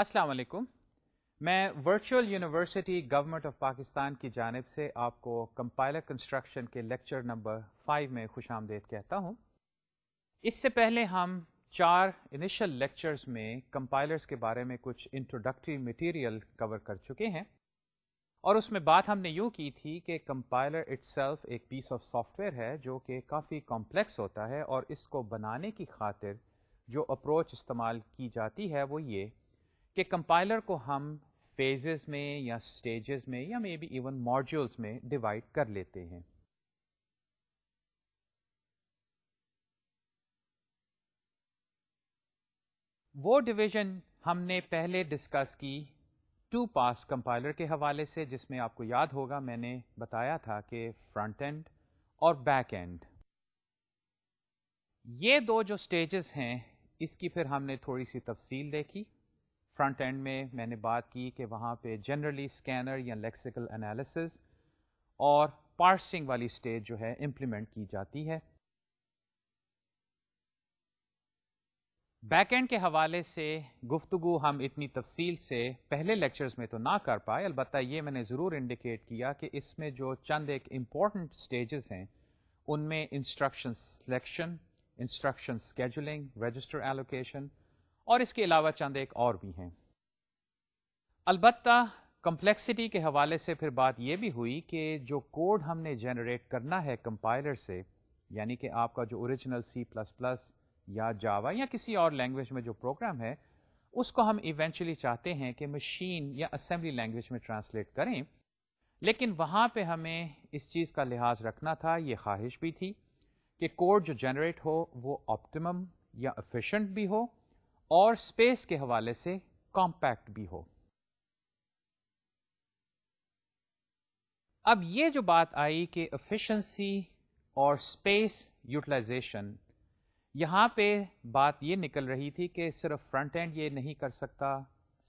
अस्सलाम वालेकुम मैं virtual university government of Pakistan की जानब से आपको कंपाइलर कंस्ट्रक्शन के लेक्चर नंबर फाइव में खुश आमदेद कहता हूँ इससे पहले हम चार इनिशियल लेक्चर्स में कंपाइलर्स के बारे में कुछ इंट्रोडक्टरी मटेरियल कवर कर चुके हैं और उसमें बात हमने यूँ की थी कि कंपाइलर इट्सल्फ एक पीस ऑफ सॉफ्टवेयर है जो कि काफ़ी कॉम्प्लेक्स होता है और इसको बनाने की खातिर जो अप्रोच इस्तेमाल की जाती है वो ये कि कंपाइलर को हम फेजेस में या स्टेजेस में या मे बी इवन मॉड्यूल्स में डिवाइड कर लेते हैं वो डिवीजन हमने पहले डिस्कस की टू पास कंपाइलर के हवाले से जिसमें आपको याद होगा मैंने बताया था कि फ्रंट एंड और बैक एंड ये दो जो स्टेजेस हैं इसकी फिर हमने थोड़ी सी तफसील देखी फ्रंट एंड में मैंने बात की कि वहाँ पे जनरली स्कैनर या लेक्सिकल एनालिसिस और पार्सिंग वाली स्टेज जो है इम्प्लीमेंट की जाती है बैकएंड के हवाले से गुफ्तु हम इतनी तफसील से पहले लेक्चर्स में तो ना कर पाए अलबत् ये मैंने ज़रूर इंडिकेट किया कि इसमें जो चंद एक इम्पॉर्टेंट स्टेजेस हैं उनमें instruction selection instruction scheduling register allocation और इसके अलावा चंद एक और भी हैं अलबत्ता कम्प्लेक्सिटी के हवाले से फिर बात यह भी हुई कि जो कोड हमने जनरेट करना है कंपाइलर से यानी कि आपका जो ओरिजिनल सी प्लस प्लस या जावा या किसी और लैंग्वेज में जो प्रोग्राम है उसको हम इवेंचुअली चाहते हैं कि मशीन या असेंबली लैंग्वेज में ट्रांसलेट करें लेकिन वहाँ पे हमें इस चीज़ का लिहाज रखना था ये ख्वाहिश भी थी कि कोड जो जनरेट हो वो ऑप्टिमम या एफिशिएंट भी हो और स्पेस के हवाले से कॉम्पैक्ट भी हो अब ये जो बात आई कि एफिशिएंसी और स्पेस यूटिलाइजेशन यहाँ पे बात ये निकल रही थी कि सिर्फ फ्रंट एंड ये नहीं कर सकता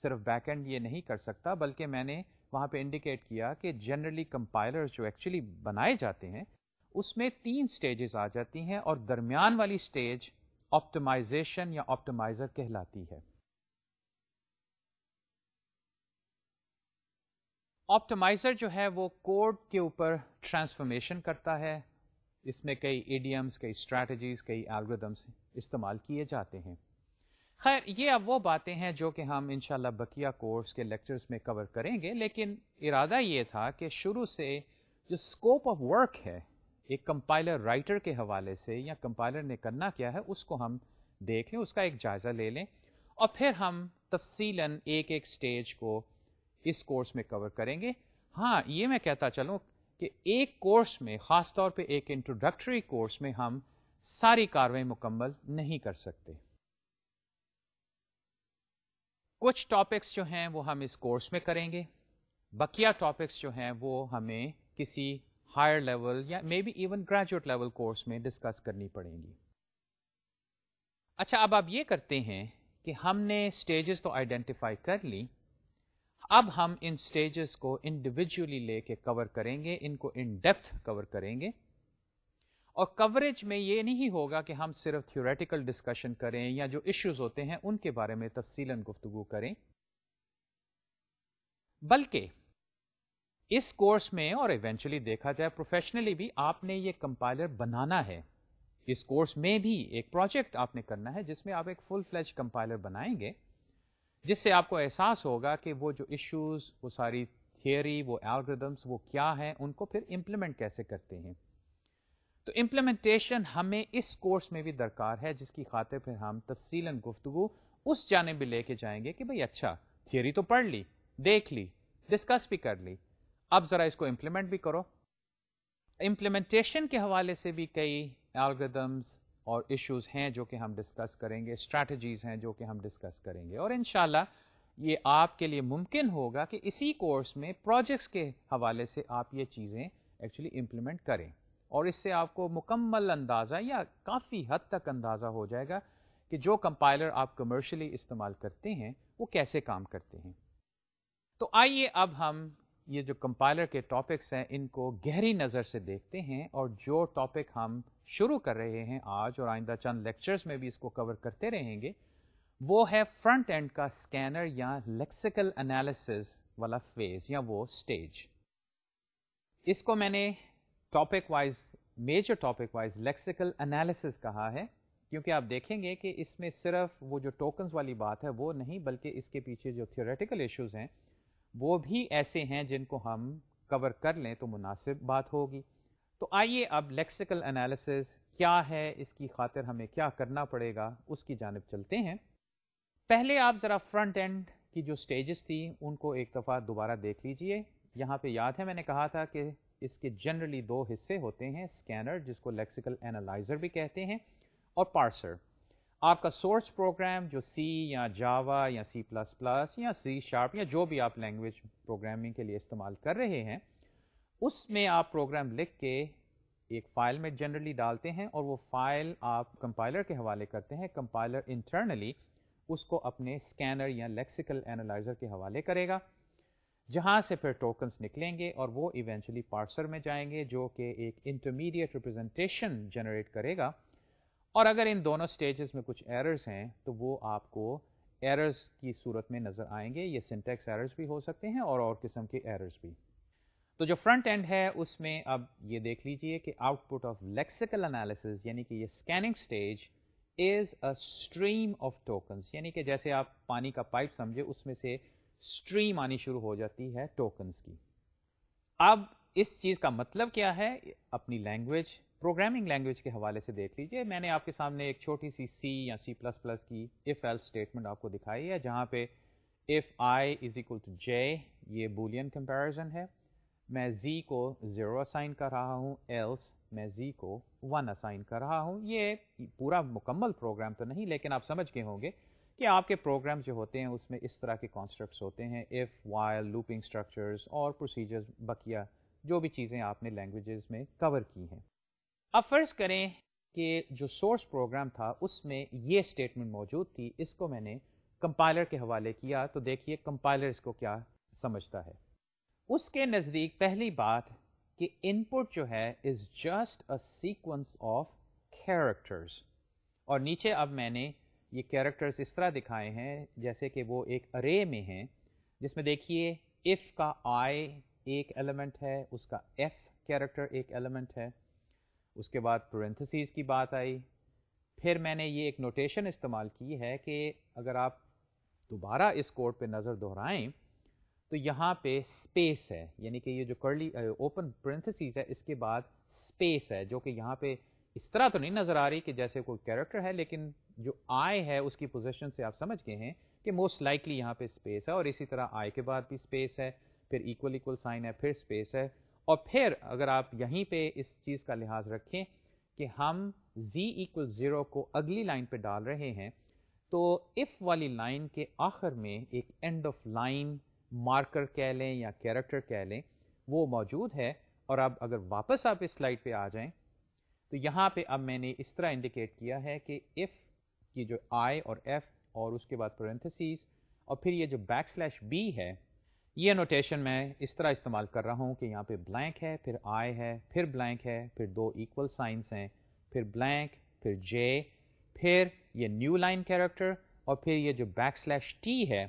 सिर्फ बैक एंड ये नहीं कर सकता बल्कि मैंने वहाँ पे इंडिकेट किया कि जनरली कंपाइलर्स जो एक्चुअली बनाए जाते हैं उसमें तीन स्टेजेस आ जाती हैं और दरमियान वाली स्टेज ऑप्टिमाइजेशन या ऑप्टिमाइजर कहलाती है ऑप्टिमाइजर जो है वो कोड के ऊपर ट्रांसफॉर्मेशन करता है इसमें कई एडियम्स कई स्ट्रेटजीज कई एल्गोदम्स इस्तेमाल किए जाते हैं खैर ये अब वो बातें हैं जो कि हम इनशाला बकिया कोर्स के लेक्चर्स में कवर करेंगे लेकिन इरादा ये था कि शुरू से जो स्कोप ऑफ वर्क है एक कंपाइलर राइटर के हवाले से या कंपाइलर ने करना क्या है उसको हम देखें उसका एक जायज़ा ले लें और फिर हम तफसीला एक एक स्टेज को इस कोर्स में कवर करेंगे हाँ ये मैं कहता चलूँ कि एक कोर्स में ख़ास तौर पे एक इंट्रोडक्टरी कोर्स में हम सारी कार्रवाई मुकम्मल नहीं कर सकते कुछ टॉपिक्स जो हैं वो हम इस कोर्स में करेंगे बकिया टॉपिक्स जो हैं वो हमें किसी हायर लेवल या may be even graduate level course में डिस्कस करनी पड़ेंगी अच्छा अब आप ये करते हैं कि हमने स्टेजेस तो आइडेंटिफाई कर ली अब हम इन स्टेजेस को इंडिविजुअली लेके कवर करेंगे इनको इन डेप्थ कवर करेंगे और कवरेज में ये नहीं होगा कि हम सिर्फ थियोरेटिकल डिस्कशन करें या जो इश्यूज होते हैं उनके बारे में तफसीलन गुफ्तगु करें बल्कि इस कोर्स में और इवेंचुअली देखा जाए प्रोफेशनली भी आपने ये कंपाइलर बनाना है इस कोर्स में भी एक प्रोजेक्ट आपने करना है जिसमें आप एक फुल फ्लैज कंपाइलर बनाएंगे जिससे आपको एहसास होगा कि वो जो इश्यूज वो सारी थियोरी वो एल्गोरिदम्स वो क्या हैं उनको फिर इम्प्लीमेंट कैसे करते हैं तो इम्प्लीमेंटेशन हमें इस कोर्स में भी दरकार है जिसकी खातिर फिर हम तफसी गुफ्तु उस जाने भी लेके जाएंगे कि भाई अच्छा थियोरी तो पढ़ ली देख ली डिस्कस भी कर ली अब जरा इसको इम्प्लीमेंट भी करो इम्प्लीमेंटेशन के हवाले से भी कई एल्गदम्स और इश्यूज हैं जो कि हम डिस्कस करेंगे स्ट्रैटेजीज हैं जो कि हम डिस्कस करेंगे और इन ये आपके लिए मुमकिन होगा कि इसी कोर्स में प्रोजेक्ट्स के हवाले से आप ये चीज़ें एक्चुअली इम्प्लीमेंट करें और इससे आपको मुकम्मल अंदाज़ा या काफ़ी हद तक अंदाज़ा हो जाएगा कि जो कंपाइलर आप कमर्शली इस्तेमाल करते हैं वो कैसे काम करते हैं तो आइए अब हम ये जो कंपाइलर के टॉपिक्स हैं इनको गहरी नज़र से देखते हैं और जो टॉपिक हम शुरू कर रहे हैं आज और आइंदा चंद लेक्चर्स में भी इसको कवर करते रहेंगे वो है फ्रंट एंड का स्कैनर या लेक्सिकल एनालिसिस वाला फेज या वो स्टेज इसको मैंने topic wise major topic wise lexical analysis कहा है क्योंकि आप देखेंगे कि इसमें सिर्फ वो जो टोकन्स वाली बात है वो नहीं बल्कि इसके पीछे जो थियोरेटिकल इश्यूज हैं वो भी ऐसे हैं जिनको हम कवर कर लें तो मुनासिब बात होगी तो आइए अब लेक्सिकल एनालिसिस क्या है इसकी खातिर हमें क्या करना पड़ेगा उसकी जानब चलते हैं पहले आप ज़रा फ्रंट एंड की जो स्टेजेस थी उनको एक दफ़ा दोबारा देख लीजिए यहाँ पे याद है मैंने कहा था कि इसके जनरली दो हिस्से होते हैं स्कैनर जिसको लेक्सिकल एनालाइज़र भी कहते हैं और पार्सर आपका सोर्स प्रोग्राम जो सी या जावा या सी प्लस प्लस या सी शार्प या जो भी आप लैंग्वेज प्रोग्रामिंग के लिए इस्तेमाल कर रहे हैं उसमें आप प्रोग्राम लिख के एक फ़ाइल में जनरली डालते हैं और वो फ़ाइल आप कंपाइलर के हवाले करते हैं कंपाइलर इंटरनली उसको अपने स्कैनर या लेक्सिकल एनालाइज़र के हवाले करेगा जहाँ से फिर टोकन्स निकलेंगे और वो इवेंचुअली पार्सर में जाएंगे जो कि एक इंटरमीडिएट रिप्रेजेंटेशन जनरेट करेगा और अगर इन दोनों स्टेज में कुछ एरर्स हैं तो वो आपको एरर्स की सूरत में नज़र आएंगे ये सिंटेक्स एरर्स भी हो सकते हैं और और किस्म के एरर्स भी तो जो फ्रंट एंड है उसमें अब ये देख लीजिए कि आउटपुट ऑफ लेक्सिकल एनालिसिस यानी कि ये scanning stage is a stream of token यानी कि जैसे आप पानी का पाइप समझे उसमें से स्ट्रीम आनी शुरू हो जाती है टोकन्स की अब इस चीज़ का मतलब क्या है अपनी लैंग्वेज प्रोग्रामिंग लैंग्वेज के हवाले से देख लीजिए मैंने आपके सामने एक छोटी सी सी या सी प्लस प्लस की इफ़ एल स्टेटमेंट आपको दिखाई है जहाँ पे if I is equal to J ये बुलियन कंपैरिजन है मैं जी को ज़ीरो असाइन कर रहा हूँ एल्स मैं जी को वन असाइन कर रहा हूँ ये पूरा मुकम्मल प्रोग्राम तो नहीं लेकिन आप समझ गए होंगे कि आपके प्रोग्राम जो होते हैं उसमें इस तरह के कॉन्सेप्ट होते हैं इफ़ वाइल लूपिंग स्ट्रक्चर्स और प्रोसीजर्स बकिया जो भी चीज़ें आपने लैंग्वेजेस में कवर की हैं अब फर्ज करें कि जो सोर्स प्रोग्राम था उसमें ये स्टेटमेंट मौजूद थी इसको मैंने कंपाइलर के हवाले किया तो देखिए कंपाइलर इसको क्या समझता है उसके नज़दीक पहली बात कि इनपुट जो है is just a sequence of characters और नीचे अब मैंने ये कैरेक्टर्स इस तरह दिखाए हैं जैसे कि वो एक अरे में हैं जिसमें देखिए इफ़ का आई एक एलिमेंट है उसका एफ कैरेक्टर एक एलिमेंट है उसके बाद प्रोरेंथसीज की बात आई फिर मैंने ये एक नोटेशन इस्तेमाल की है कि अगर आप दोबारा इस कोड पे नज़र दोहराएं तो यहाँ पे स्पेस है यानी कि ये जो करली ओपन प्रिंथसिस है इसके बाद स्पेस है जो कि यहाँ पे इस तरह तो नहीं नज़र आ रही कि जैसे कोई कैरेक्टर है लेकिन जो आई है उसकी पोजीशन से आप समझ गए हैं कि मोस्ट लाइकली यहाँ पे स्पेस है और इसी तरह आई के बाद भी स्पेस है फिर इक्वल इक्वल साइन है फिर स्पेस है और फिर अगर आप यहीं पे इस चीज़ का लिहाज रखें कि हम z इक्वल ज़ीरो को अगली लाइन पे डाल रहे हैं तो इफ़ वाली लाइन के आखिर में एक एंड ऑफ लाइन मार्कर कह लें या कैरेक्टर कह लें वो मौजूद है और अब अगर वापस आप इस स्लाइड पे आ जाएं तो यहाँ पे अब मैंने इस तरह इंडिकेट किया है कि इफ़ की जो आई और एफ़ और उसके बाद पेरेंथेसिस और फिर ये जो बैक स्लैश बी है ये नोटेशन मैं इस तरह इस्तेमाल कर रहा हूँ कि यहाँ पे ब्लैंक है फिर आई है फिर ब्लैंक है फिर दो इक्वल साइंस हैं फिर ब्लैंक फिर जे फिर ये न्यू लाइन कैरेक्टर और फिर ये जो बैक स्लैश टी है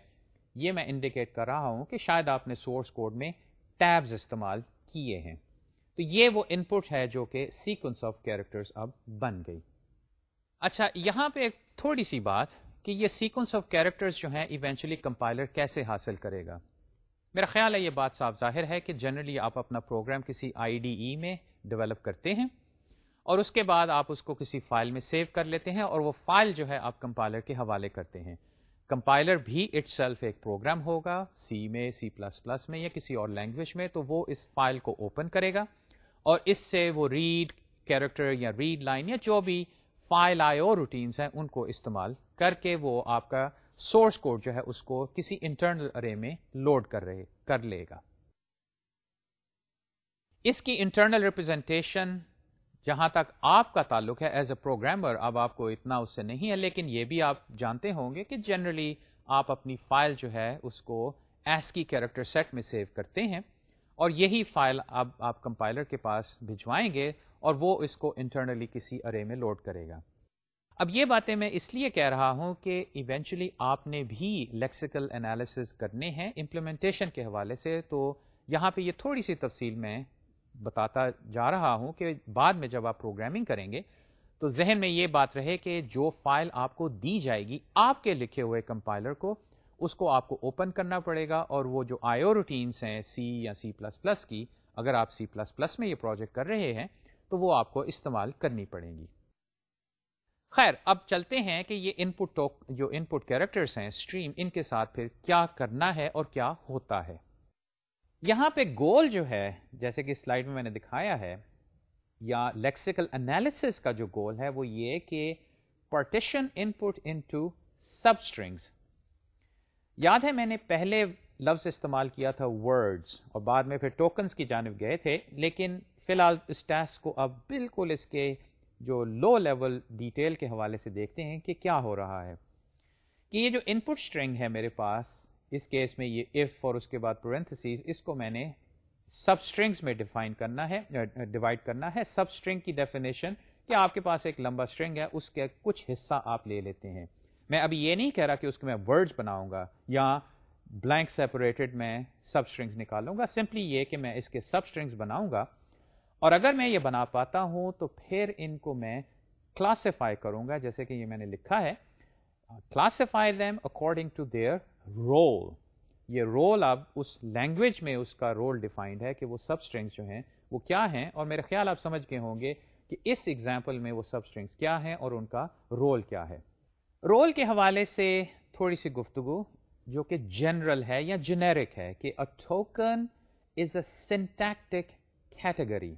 ये मैं इंडिकेट कर रहा हूँ कि शायद आपने सोर्स कोड में टैब्स इस्तेमाल किए हैं तो ये वो इनपुट है जो कि सीक्वेंस ऑफ कैरेक्टर्स अब बन गई अच्छा यहाँ पे एक थोड़ी सी बात कि ये सीक्वेंस ऑफ कैरेक्टर्स जो है इवेंचुअली कंपाइलर कैसे हासिल करेगा मेरा ख्याल है ये बात साफ जाहिर है कि जनरली आप अपना प्रोग्राम किसी आईडीई में डेवलप करते हैं और उसके बाद आप उसको किसी फाइल में सेव कर लेते हैं और वो फाइल जो है आप कंपाइलर के हवाले करते हैं कंपाइलर भी इट्स एक प्रोग्राम होगा सी में सी प्लस प्लस में या किसी और लैंग्वेज में तो वो इस फाइल को ओपन करेगा और इससे वो रीड कैरेक्टर या रीड लाइन या जो भी फाइल आयो रूटीन्स हैं उनको इस्तेमाल करके वो आपका सोर्स कोड जो है उसको किसी इंटरनल अरे में लोड कर रहे कर लेगा इसकी इंटरनल रिप्रेजेंटेशन जहां तक आपका ताल्लुक है एज ए प्रोग्रामर अब आपको इतना उससे नहीं है लेकिन ये भी आप जानते होंगे कि जनरली आप अपनी फाइल जो है उसको एस्की कैरेक्टर सेट में सेव करते हैं और यही फाइल अब आप कंपाइलर के पास भिजवाएंगे और वो इसको इंटरनली किसी अरे में लोड करेगा अब ये बातें मैं इसलिए कह रहा हूं कि इवेंचुअली आपने भी लेक्सिकल एनालिसिस करने हैं इम्प्लीमेंटेशन के हवाले से तो यहाँ पे ये थोड़ी सी तफसील में बताता जा रहा हूं कि बाद में जब आप प्रोग्रामिंग करेंगे तो जहन में ये बात रहे कि जो फाइल आपको दी जाएगी आपके लिखे हुए कंपाइलर को उसको आपको ओपन करना पड़ेगा और वो जो आयो रूटीन्स हैं सी या सी प्लस प्लस की अगर आप सी प्लस प्लस में ये प्रोजेक्ट कर रहे हैं तो वो आपको इस्तेमाल करनी पड़ेगी खैर अब चलते हैं कि ये इनपुट टोक जो इनपुट कैरेक्टर्स हैं स्ट्रीम इनके साथ फिर क्या करना है और क्या होता है यहाँ पे गोल जो है जैसे कि स्लाइड में मैंने दिखाया है या लेक्सिकल एनालिसिस का जो गोल है वो ये कि पार्टीशन इनपुट इनटू स्ट्रिंग्स याद है मैंने पहले लफ्ज़ इस्तेमाल किया था वर्ड्स और बाद में फिर टोकन्स की जानब गए थे लेकिन फिलहाल इस टास्क को अब बिल्कुल इसके जो लो लेवल डिटेल के हवाले से देखते हैं कि क्या हो रहा है कि ये जो इनपुट स्ट्रिंग है मेरे पास इस केस में ये इफ और उसके बाद प्रोरेंथेसिस इसको मैंने सब स्ट्रिंग्स में डिफाइन करना है डिवाइड करना है सब स्ट्रिंग की डेफिनेशन कि आपके पास एक लंबा स्ट्रिंग है उसके कुछ हिस्सा आप ले लेते हैं मैं अभी ये नहीं कह रहा कि उसके मैं वर्ड्स बनाऊंगा या ब्लैंक सेपरेटेड मैं सब स्ट्रिंग्स निकालूंगा सिंपली ये कि मैं इसके सब स्ट्रिंग्स बनाऊंगा और अगर मैं ये बना पाता हूं तो फिर इनको मैं क्लासिफाई करूंगा जैसे कि ये मैंने लिखा है classify them according to their role ये रोल अब उस लैंग्वेज में उसका रोल डिफाइंड है कि वो सब स्ट्रिंग्स जो हैं वो क्या हैं और मेरे ख्याल आप समझ गए होंगे कि इस एग्जाम्पल में वो सब स्ट्रिंग्स क्या हैं और उनका रोल क्या है रोल के हवाले से थोड़ी सी गुफ्तगु जो कि जनरल है या जेनेरिक है कि a token is a syntactic category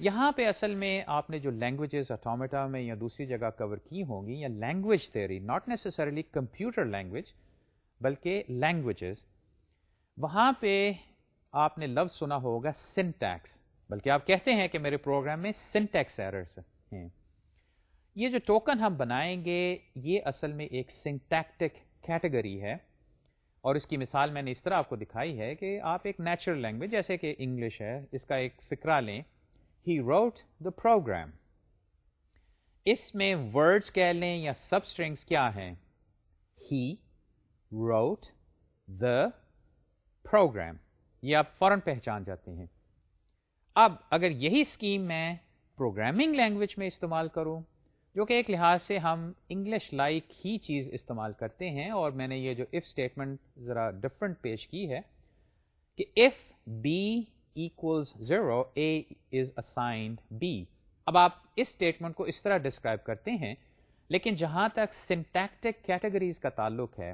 यहाँ पे असल में आपने जो लैंग्वेज ऑटोमेटा में या दूसरी जगह कवर की होंगी या language theory not necessarily computer language बल्कि लैंग्वेज वहाँ पे आपने लफ्ज सुना होगा सिंटैक्स बल्कि आप कहते हैं कि मेरे प्रोग्राम में सिंटैक्स एरर्स हैं ये जो टोकन हम बनाएंगे ये असल में एक सिंटैक्टिक कैटेगरी है और इसकी मिसाल मैंने इस तरह आपको दिखाई है कि आप एक नेचुरल लैंग्वेज जैसे कि इंग्लिश है इसका एक फिक्रा लें ही रोट द प्रोग्राम इसमें वर्ड्स कह लें या सब स्ट्रिंग्स क्या हैं ही रोट द प्रोग्राम ये आप फौरन पहचान जाते हैं अब अगर यही स्कीम मैं प्रोग्रामिंग लैंग्वेज में इस्तेमाल करूं जो कि एक लिहाज से हम इंग्लिश लाइक -like ही चीज़ इस्तेमाल करते हैं और मैंने ये जो इफ़ स्टेटमेंट ज़रा डिफरेंट पेश की है कि if B equals zero A is assigned B अब आप इस स्टेटमेंट को इस तरह डिस्क्राइब करते हैं लेकिन जहाँ तक सिंटैक्टिक कैटेगरीज का ताल्लुक है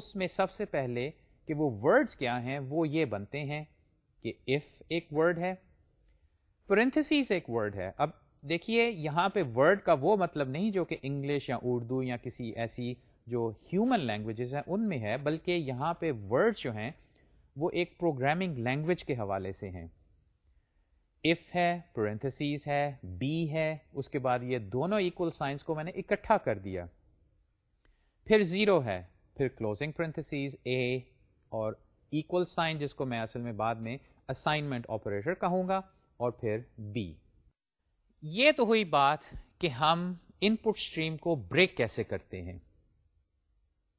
उसमें सबसे पहले कि वो वर्ड्स क्या हैं वो ये बनते हैं कि इफ़ एक वर्ड है पेरेंथेसिस एक वर्ड है अब देखिए यहाँ पे वर्ड का वो मतलब नहीं जो कि इंग्लिश या उर्दू या किसी ऐसी जो ह्यूमन लैंग्वेजेस हैं उनमें है बल्कि यहाँ पे वर्ड्स जो हैं वो एक प्रोग्रामिंग लैंग्वेज के हवाले से हैं इफ़ है पेरेंथेसिस है बी है उसके बाद ये दोनों इक्वल साइंस को मैंने इकट्ठा कर दिया फिर ज़ीरो है फिर क्लोजिंग पेरेंथेसिस ए और इक्वल साइन जिसको मैं असल में बाद में असाइनमेंट ऑपरेटर कहूंगा और फिर बी ये तो हुई बात कि हम इनपुट स्ट्रीम को ब्रेक कैसे करते हैं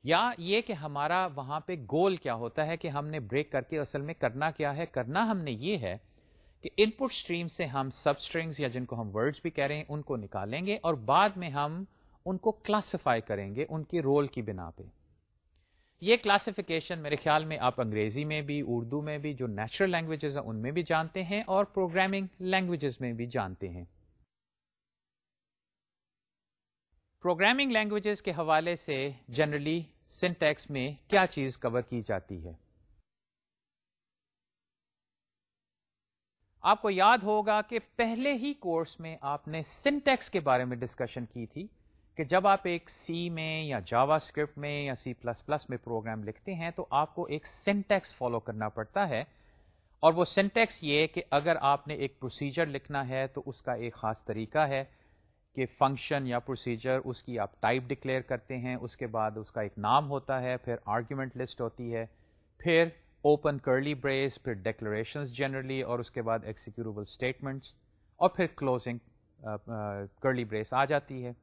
या ये कि हमारा वहां पे गोल क्या होता है कि हमने ब्रेक करके असल में करना क्या है करना हमने ये है कि इनपुट स्ट्रीम से हम सब स्ट्रिंग्स या जिनको हम वर्ड्स भी कह रहे हैं उनको निकालेंगे और बाद में हम उनको क्लासिफाई करेंगे उनके रोल की बिना पे ये क्लासिफिकेशन मेरे ख्याल में आप अंग्रेजी में भी उर्दू में भी जो नेचुरल लैंग्वेजेस हैं उनमें भी जानते हैं और प्रोग्रामिंग लैंग्वेजेस में भी जानते हैं प्रोग्रामिंग लैंग्वेजेस के हवाले से जनरली सिंटैक्स में क्या चीज कवर की जाती है आपको याद होगा कि पहले ही कोर्स में आपने सिंटैक्स के बारे में डिस्कशन की थी कि जब आप एक सी में या जावा स्क्रिप्ट में या सी प्लस प्लस में प्रोग्राम लिखते हैं तो आपको एक सिंटैक्स फॉलो करना पड़ता है और वो सिंटैक्स ये कि अगर आपने एक प्रोसीजर लिखना है तो उसका एक खास तरीका है कि फंक्शन या प्रोसीजर उसकी आप टाइप डिक्लेयर करते हैं उसके बाद उसका एक नाम होता है फिर आर्ग्यूमेंट लिस्ट होती है फिर ओपन करली ब्रेस फिर डेक्लरेशन जनरली और उसके बाद एक्सिक्यूटेबल स्टेटमेंट्स और फिर क्लोजिंग करली ब्रेस आ जाती है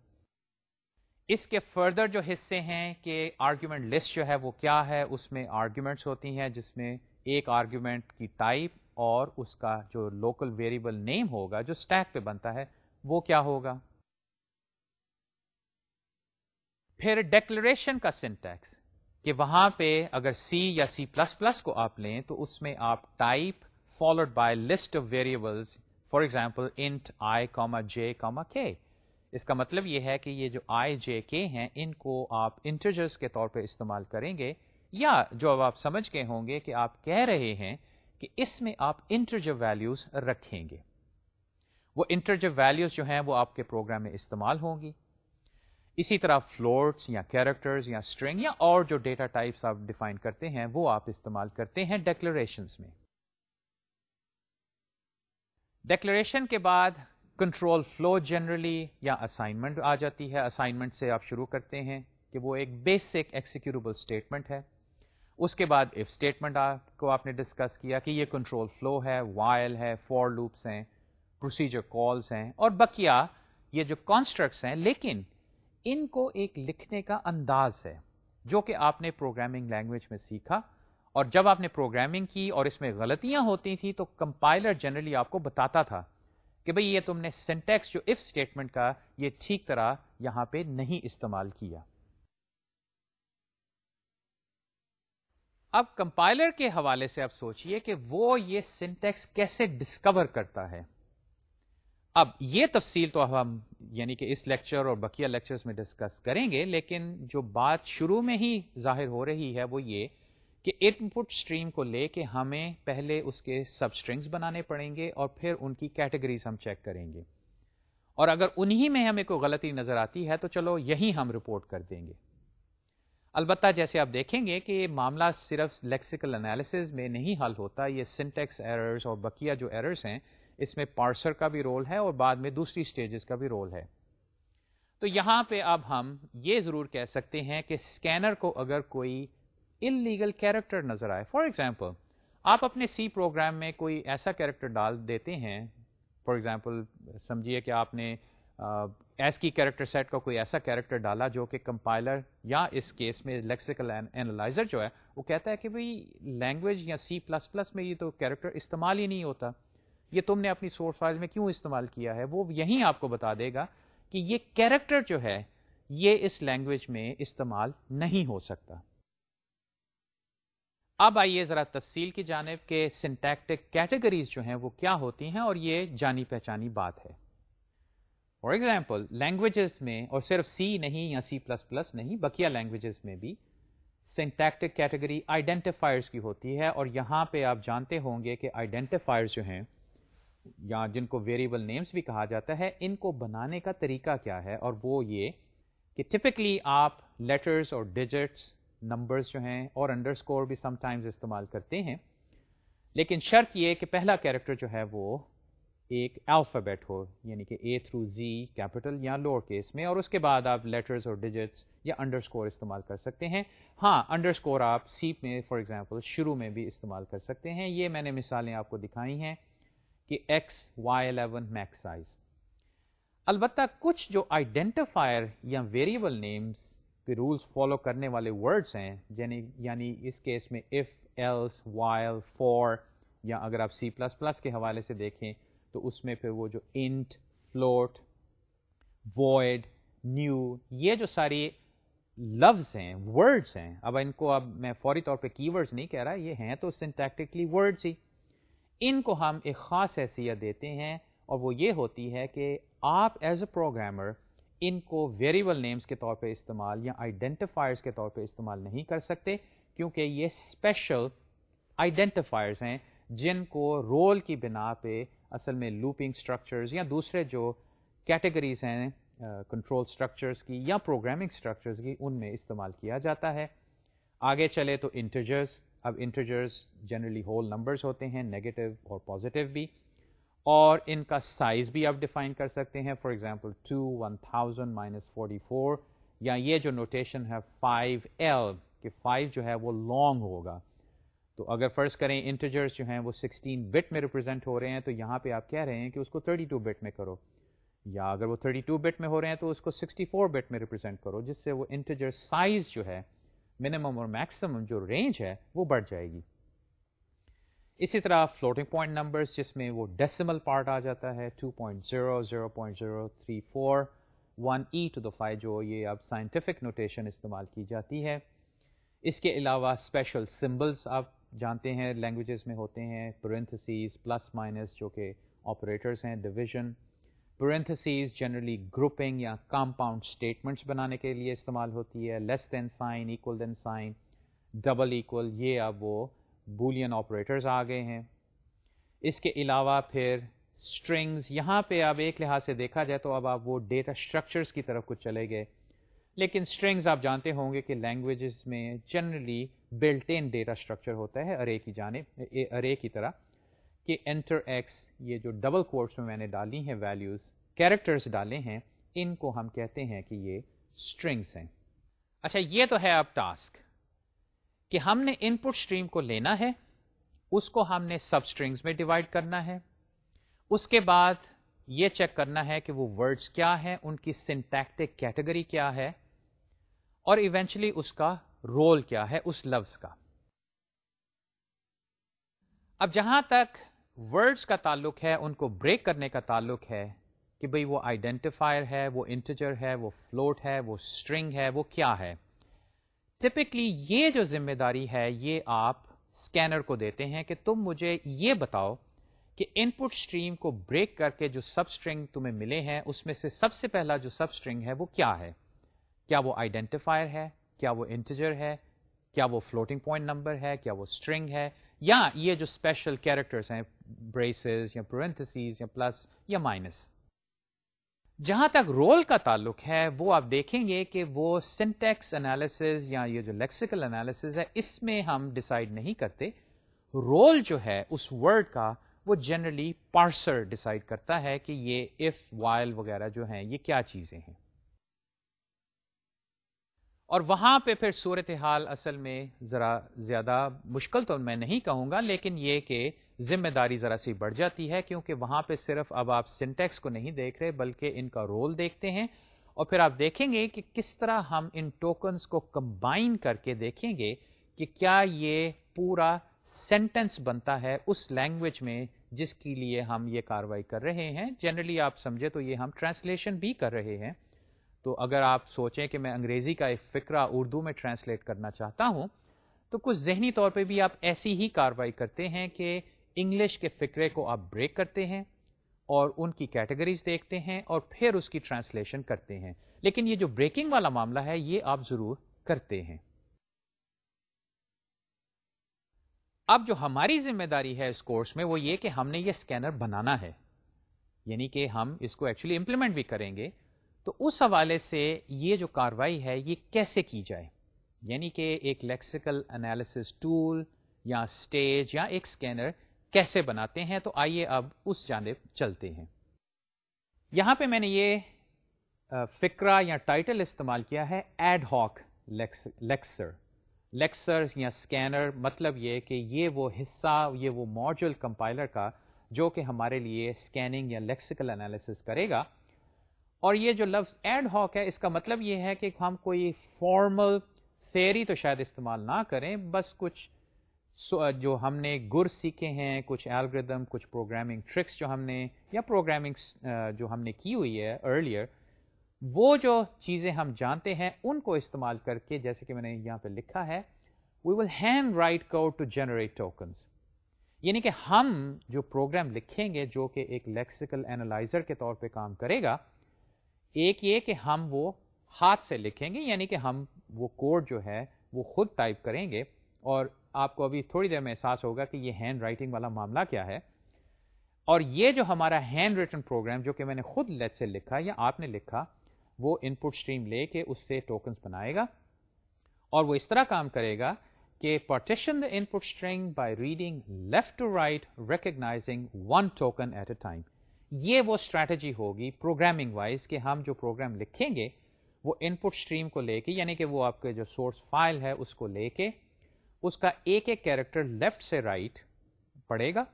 इसके फर्दर जो हिस्से हैं कि आर्ग्यूमेंट लिस्ट जो है वो क्या है उसमें आर्ग्यूमेंट्स होती हैं जिसमें एक आर्ग्यूमेंट की टाइप और उसका जो लोकल वेरिएबल नेम होगा जो स्टैक पे बनता है वो क्या होगा फिर डेक्लेशन का सिंटैक्स कि वहां पे अगर C या C++ को आप लें तो उसमें आप type followed by list of variables for example int i, j, k इसका मतलब यह है कि ये जो i, j, k हैं इनको आप इंटरजर्स के तौर पे इस्तेमाल करेंगे या जो अब आप समझ गए होंगे कि आप कह रहे हैं कि इसमें आप इंटरजर वैल्यूज रखेंगे वो इंटरजर वैल्यूज जो हैं वो आपके प्रोग्राम में इस्तेमाल होंगी इसी तरह फ्लोट्स या कैरेक्टर्स या स्ट्रिंग या और जो डेटा टाइप्स आप डिफाइन करते हैं वो आप इस्तेमाल करते हैं डेक्लेरेशन में डेक्लेरेशन के बाद कंट्रोल फ्लो जनरली या असाइनमेंट आ जाती है असाइनमेंट से आप शुरू करते हैं कि वो एक बेसिक एक्सिक्यूटेबल स्टेटमेंट है उसके बाद इफ स्टेटमेंट आपको आपने डिस्कस किया कि ये कंट्रोल फ्लो है वायल है फॉर लूप्स हैं प्रोसीजर कॉल्स हैं और बकिया ये जो कॉन्स्ट्रक्ट्स हैं लेकिन इनको एक लिखने का अंदाज है जो कि आपने प्रोग्रामिंग लैंग्वेज में सीखा और जब आपने प्रोग्रामिंग की और इसमें गलतियां होती थी तो कंपाइलर जनरली आपको बताता था कि भाई ये तुमने सिंटेक्स जो इफ स्टेटमेंट का ये ठीक तरह यहां पे नहीं इस्तेमाल किया अब कंपाइलर के हवाले से आप सोचिए कि वो ये सिंटेक्स कैसे डिस्कवर करता है अब ये तफसील तो हम यानी कि इस लेक्चर और बकिया लेक्चर्स में डिस्कस करेंगे लेकिन जो बात शुरू में ही जाहिर हो रही है वो ये कि इनपुट स्ट्रीम को लेके हमें पहले उसके सबस्ट्रिंग्स बनाने पड़ेंगे और फिर उनकी कैटेगरीज हम चेक करेंगे और अगर उन्हीं में हमें कोई गलती नज़र आती है तो चलो यही हम रिपोर्ट कर देंगे अलबत् जैसे आप देखेंगे कि ये मामला सिर्फ लेक्सिकल एनालिसिस में नहीं हल होता ये सिंटेक्स एरर्स और बकिया जो एरर्स हैं इसमें पार्सर का भी रोल है और बाद में दूसरी स्टेजेस का भी रोल है तो यहाँ पे अब हम ये ज़रूर कह सकते हैं कि स्कैनर को अगर कोई इलीगल कैरेक्टर नज़र आए फॉर एग्ज़ाम्पल आप अपने सी प्रोग्राम में कोई ऐसा कैरेक्टर डाल देते हैं फॉर एग्ज़ाम्पल समझिए कि आपने एस की कैरेक्टर सेट का कोई ऐसा कैरेक्टर डाला जो कि कंपाइलर या इस केस में लेक्सिकल एनालाइजर जो है वो कहता है कि भाई लैंग्वेज या सी प्लस प्लस में ये तो कैरेक्टर इस्तेमाल ही नहीं होता ये तुमने अपनी सोर्स फाइल में क्यों इस्तेमाल किया है वो यहीं आपको बता देगा कि ये कैरेक्टर जो है ये इस लैंग्वेज में इस्तेमाल नहीं हो सकता अब आइए जरा तफसील की जानब के सिंटैक्टिक कैटेगरीज जो हैं वो क्या होती हैं और ये जानी पहचानी बात है फॉर एग्जाम्पल लैंग्वेजेस में और सिर्फ सी नहीं या सी प्लस प्लस नहीं बकिया लैंग्वेजेस में भी सिंटैक्टिक कैटेगरी आइडेंटिफायर्स की होती है और यहाँ पे आप जानते होंगे कि आइडेंटिफायर्स जो हैं या जिनको वेरिएबल नेम्स भी कहा जाता है इनको बनाने का तरीका क्या है और वो ये कि टिपिकली आप लेटर्स और डिजिट्स नंबर्स जो हैं और अंडरस्कोर भी समटाइम्स इस्तेमाल करते हैं लेकिन शर्त यह कि पहला कैरेक्टर जो है वो एक अल्फ़ाबेट हो यानी कि ए थ्रू जी कैपिटल या लोअर केस में और उसके बाद आप लेटर्स और डिजिट्स या अंडरस्कोर इस्तेमाल कर सकते हैं हाँ अंडरस्कोर आप सीप में फॉर एग्जांपल शुरू में भी इस्तेमाल कर सकते हैं ये मैंने मिसालें आपको दिखाई हैं कि x y11 मैक्स साइज अलबत्त कुछ जो आइडेंटिफायर या वेरिएबल नेम्स के रूल्स फॉलो करने वाले वर्ड्स हैं यानी यानी इस केस में इफ एल्स वाइल फॉर या अगर आप सी प्लस प्लस के हवाले से देखें तो उसमें फिर वो जो इंट फ्लोट वॉइड न्यू ये जो सारी लफ्ज़ हैं वर्ड्स हैं अब इनको अब मैं फौरी तौर पे कीवर्ड्स नहीं कह रहा ये हैं तो सिंटैक्टिकली वर्ड्स ही इनको हम एक ख़ास हैसियत देते हैं और वो ये होती है कि आप एज अ प्रोग्रामर इनको वेरिएबल नेम्स के तौर पे इस्तेमाल या आइडेंटिफायर्स के तौर पे इस्तेमाल नहीं कर सकते क्योंकि ये स्पेशल आइडेंटिफायर्स हैं जिनको रोल की बिना पे असल में लूपिंग स्ट्रक्चर्स या दूसरे जो कैटेगरीज हैं कंट्रोल uh, स्ट्रक्चर्स की या प्रोग्रामिंग स्ट्रक्चर्स की उनमें इस्तेमाल किया जाता है आगे चले तो इंटर्जर्स अब इंटीजर्स जनरली होल नंबर्स होते हैं नेगेटिव और पॉजिटिव भी और इनका साइज़ भी आप डिफ़ाइन कर सकते हैं for example two one thousand minus forty four या ये जो नोटेशन है फाइव एल कि फाइव जो है वो लॉन्ग होगा तो अगर फ़र्ज़ करें इंटीजर्स जो हैं वो सिक्सटीन बिट में रिप्रेजेंट हो रहे हैं तो यहाँ पे आप कह रहे हैं कि उसको थर्टी टू बिट में करो या अगर वो थर्टी टू बिट में हो रहे हैं तो उसको सिक्सटी फोर बिट में रिप्रेजेंट करो जिससे वो इंटीजर साइज़ जो है मिनिमम और मैक्सिमम जो रेंज है वो बढ़ जाएगी इसी तरह फ्लोटिंग पॉइंट नंबर्स जिसमें वो डेसिमल पार्ट आ जाता है 2.0, 0.034, 1 ई टू द फाइव जो ये अब साइंटिफिक नोटेशन इस्तेमाल की जाती है इसके अलावा स्पेशल सिम्बल्स आप जानते हैं लैंग्वेजेस में होते हैं पेरेंथेसिस प्लस माइनस जो कि ऑपरेटर्स हैं डिवीजन पेरेंथेसीज जनरली ग्रुपिंग या कंपाउंड स्टेटमेंट्स बनाने के लिए इस्तेमाल होती है less than sign equal than sign double equal ये अब वो बुलियन ऑपरेटर्स आ गए हैं इसके अलावा फिर स्ट्रिंग्स यहाँ पे अब एक लिहाज से देखा जाए तो अब आप वो डेटा स्ट्रक्चर्स की तरफ कुछ चले गए लेकिन स्ट्रिंग्स आप जानते होंगे कि लैंग्वेजेस में generally built in data structure होता है अरे की जाने अरे की तरह कि एंटर एक्स ये जो डबल कोर्स में मैंने डाली हैं वैल्यूज़ कैरेक्टर्स डाले हैं इनको हम कहते हैं कि ये स्ट्रिंग्स हैं अच्छा ये तो है अब टास्क कि हमने इनपुट स्ट्रीम को लेना है उसको हमने सब स्ट्रिंग्स में डिवाइड करना है उसके बाद ये चेक करना है कि वो वर्ड्स क्या हैं उनकी सिंटैक्टिक कैटेगरी क्या है और इवेंचुअली उसका रोल क्या है उस लफ्ज का अब जहां तक वर्ड्स का ताल्लुक है उनको ब्रेक करने का ताल्लुक है कि भाई वो आइडेंटिफायर है वो इंटजर है वो फ्लोट है वो स्ट्रिंग है वो क्या है टिपिकली ये जो जिम्मेदारी है ये आप स्कैनर को देते हैं कि तुम मुझे ये बताओ कि इनपुट स्ट्रीम को ब्रेक करके जो सब स्ट्रिंग तुम्हें मिले हैं उसमें से सबसे पहला जो सब स्ट्रिंग है वो क्या है क्या वो आइडेंटिफायर है क्या वो इंटजर है क्या वो फ्लोटिंग पॉइंट नंबर है क्या वो स्ट्रिंग है या ये जो स्पेशल कैरेक्टर्स हैं ब्रेसेस या पेरेंथेसिस या प्लस या माइनस जहां तक रोल का ताल्लुक है वो आप देखेंगे कि वो सिंटेक्स एनालिसिस या ये जो लेक्सिकल एनालिसिस है इसमें हम डिसाइड नहीं करते रोल जो है उस वर्ड का वो जनरली पार्सर डिसाइड करता है कि ये इफ वायल वगैरह जो हैं ये क्या चीजें हैं और वहां पे फिर सूरत हाल असल में जरा ज्यादा मुश्किल तो मैं नहीं कहूंगा लेकिन ये कि जिम्मेदारी ज़रा सी बढ़ जाती है क्योंकि वहाँ पे सिर्फ अब आप सिंटेक्स को नहीं देख रहे बल्कि इनका रोल देखते हैं और फिर आप देखेंगे कि किस तरह हम इन टोकन्स को कंबाइन करके देखेंगे कि क्या ये पूरा सेंटेंस बनता है उस लैंग्वेज में जिसके लिए हम ये कार्रवाई कर रहे हैं जनरली आप समझे तो ये हम ट्रांसलेशन भी कर रहे हैं तो अगर आप सोचें कि मैं अंग्रेज़ी का एक फ़िक्रा उर्दू में ट्रांसलेट करना चाहता हूँ तो कुछ जहनी तौर पे भी आप ऐसी ही कार्रवाई करते हैं कि इंग्लिश के फ़िक्रे को आप ब्रेक करते हैं और उनकी कैटेगरीज देखते हैं और फिर उसकी ट्रांसलेशन करते हैं लेकिन ये जो ब्रेकिंग वाला मामला है ये आप ज़रूर करते हैं अब जो हमारी जिम्मेदारी है इस कोर्स में वो ये कि हमने ये स्कैनर बनाना है यानी कि हम इसको एक्चुअली इंप्लीमेंट भी करेंगे तो उस हवाले से ये जो कार्रवाई है ये कैसे की जाए यानी कि एक लेक्सिकल एनालिसिस टूल या स्टेज या एक स्कैनर कैसे बनाते हैं तो आइए अब उस जानब चलते हैं यहां पे मैंने ये फिक्रा या टाइटल इस्तेमाल किया है एड हॉक लेक्सर लेक्सर या स्कैनर मतलब ये कि ये वो हिस्सा ये वो मॉड्यूल कंपाइलर का जो कि हमारे लिए स्कैनिंग या लेक्सिकल एनालिसिस करेगा और ये जो लफ्ज़ एड हॉक है इसका मतलब ये है कि हम कोई फॉर्मल थेरी तो शायद इस्तेमाल ना करें बस कुछ सो uh, जो हमने गुर सीखे हैं कुछ एल्ग्रिदम कुछ प्रोग्रामिंग ट्रिक्स जो हमने या प्रोग्रामिंग uh, जो हमने की हुई है अर्लियर वो जो चीज़ें हम जानते हैं उनको इस्तेमाल करके जैसे कि मैंने यहाँ पे लिखा है we will hand write code to generate tokens यानी कि हम जो प्रोग्राम लिखेंगे जो कि एक लेक्सिकल एनालाइजर के तौर पे काम करेगा एक ये कि हम वो हाथ से लिखेंगे यानी कि हम वो कोड जो है वो खुद टाइप करेंगे और आपको अभी थोड़ी देर में एहसास होगा कि ये हैंड राइटिंग वाला मामला क्या है और ये जो हमारा हैंड रिटन प्रोग्राम जो कि मैंने खुद लेट से लिखा या आपने लिखा वो इनपुट स्ट्रीम लेके उससे टोकन्स बनाएगा और वो इस तरह काम करेगा कि partition the input string by reading left to right recognizing one token at a time ये वो स्ट्रैटेजी होगी प्रोग्रामिंग वाइज कि हम जो प्रोग्राम लिखेंगे वो इनपुट स्ट्रीम को लेके यानी कि वो आपके जो सोर्स फाइल है उसको लेके उसका एक एक कैरेक्टर लेफ्ट से राइट पढ़ेगा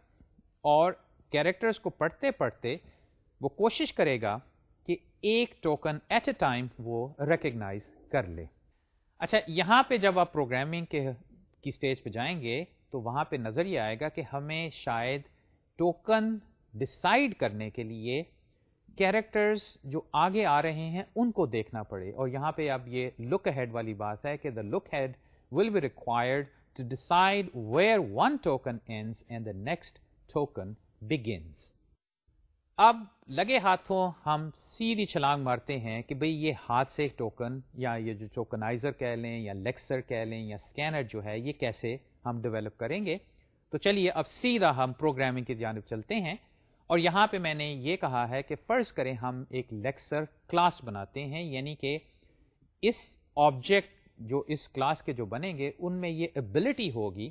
और कैरेक्टर्स को पढ़ते पढ़ते वो कोशिश करेगा कि एक टोकन एट ए टाइम वो रिकग्नाइज कर ले अच्छा यहाँ पे जब आप प्रोग्रामिंग के की स्टेज पे जाएंगे तो वहाँ पे नज़र ये आएगा कि हमें शायद टोकन डिसाइड करने के लिए कैरेक्टर्स जो आगे आ रहे हैं उनको देखना पड़े और यहाँ पे आप ये लुक हेड वाली बात है कि the look ahead will be required to decide where one token ends and the next token begins. अब लगे हाथों हम सीधी छलांग मारते हैं कि भाई ये हाथ से एक टोकन या ये जो टोकनाइज़र कह लें या लेक्सर कह लें या स्कैनर जो है ये कैसे हम डेवलप करेंगे तो चलिए अब सीधा हम प्रोग्रामिंग की जानब चलते हैं और यहाँ पे मैंने ये कहा है कि फ़र्ज़ करें हम एक लेक्सर क्लास बनाते हैं यानी कि इस ऑब्जेक्ट जो इस क्लास के जो बनेंगे उनमें ये एबिलिटी होगी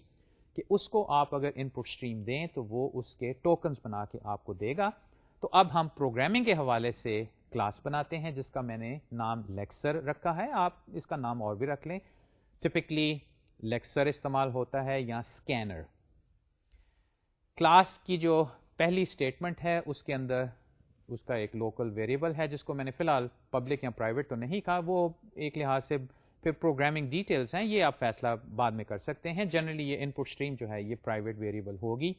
कि उसको आप अगर इनपुट स्ट्रीम दें तो वो उसके टोकन्स बना के आपको देगा तो अब हम प्रोग्रामिंग के हवाले से क्लास बनाते हैं जिसका मैंने नाम लेक्सर रखा है आप इसका नाम और भी रख लें टिपिकली लेक्सर इस्तेमाल होता है या स्कैनर क्लास की जो पहली स्टेटमेंट है उसके अंदर उसका एक लोकल वेरिएबल है जिसको मैंने फ़िलहाल पब्लिक या प्राइवेट तो नहीं कहा वो एक लिहाज से फिर प्रोग्रामिंग डिटेल्स हैं ये आप फैसला बाद में कर सकते हैं जनरली ये इनपुट स्ट्रीम जो है ये प्राइवेट वेरिएबल होगी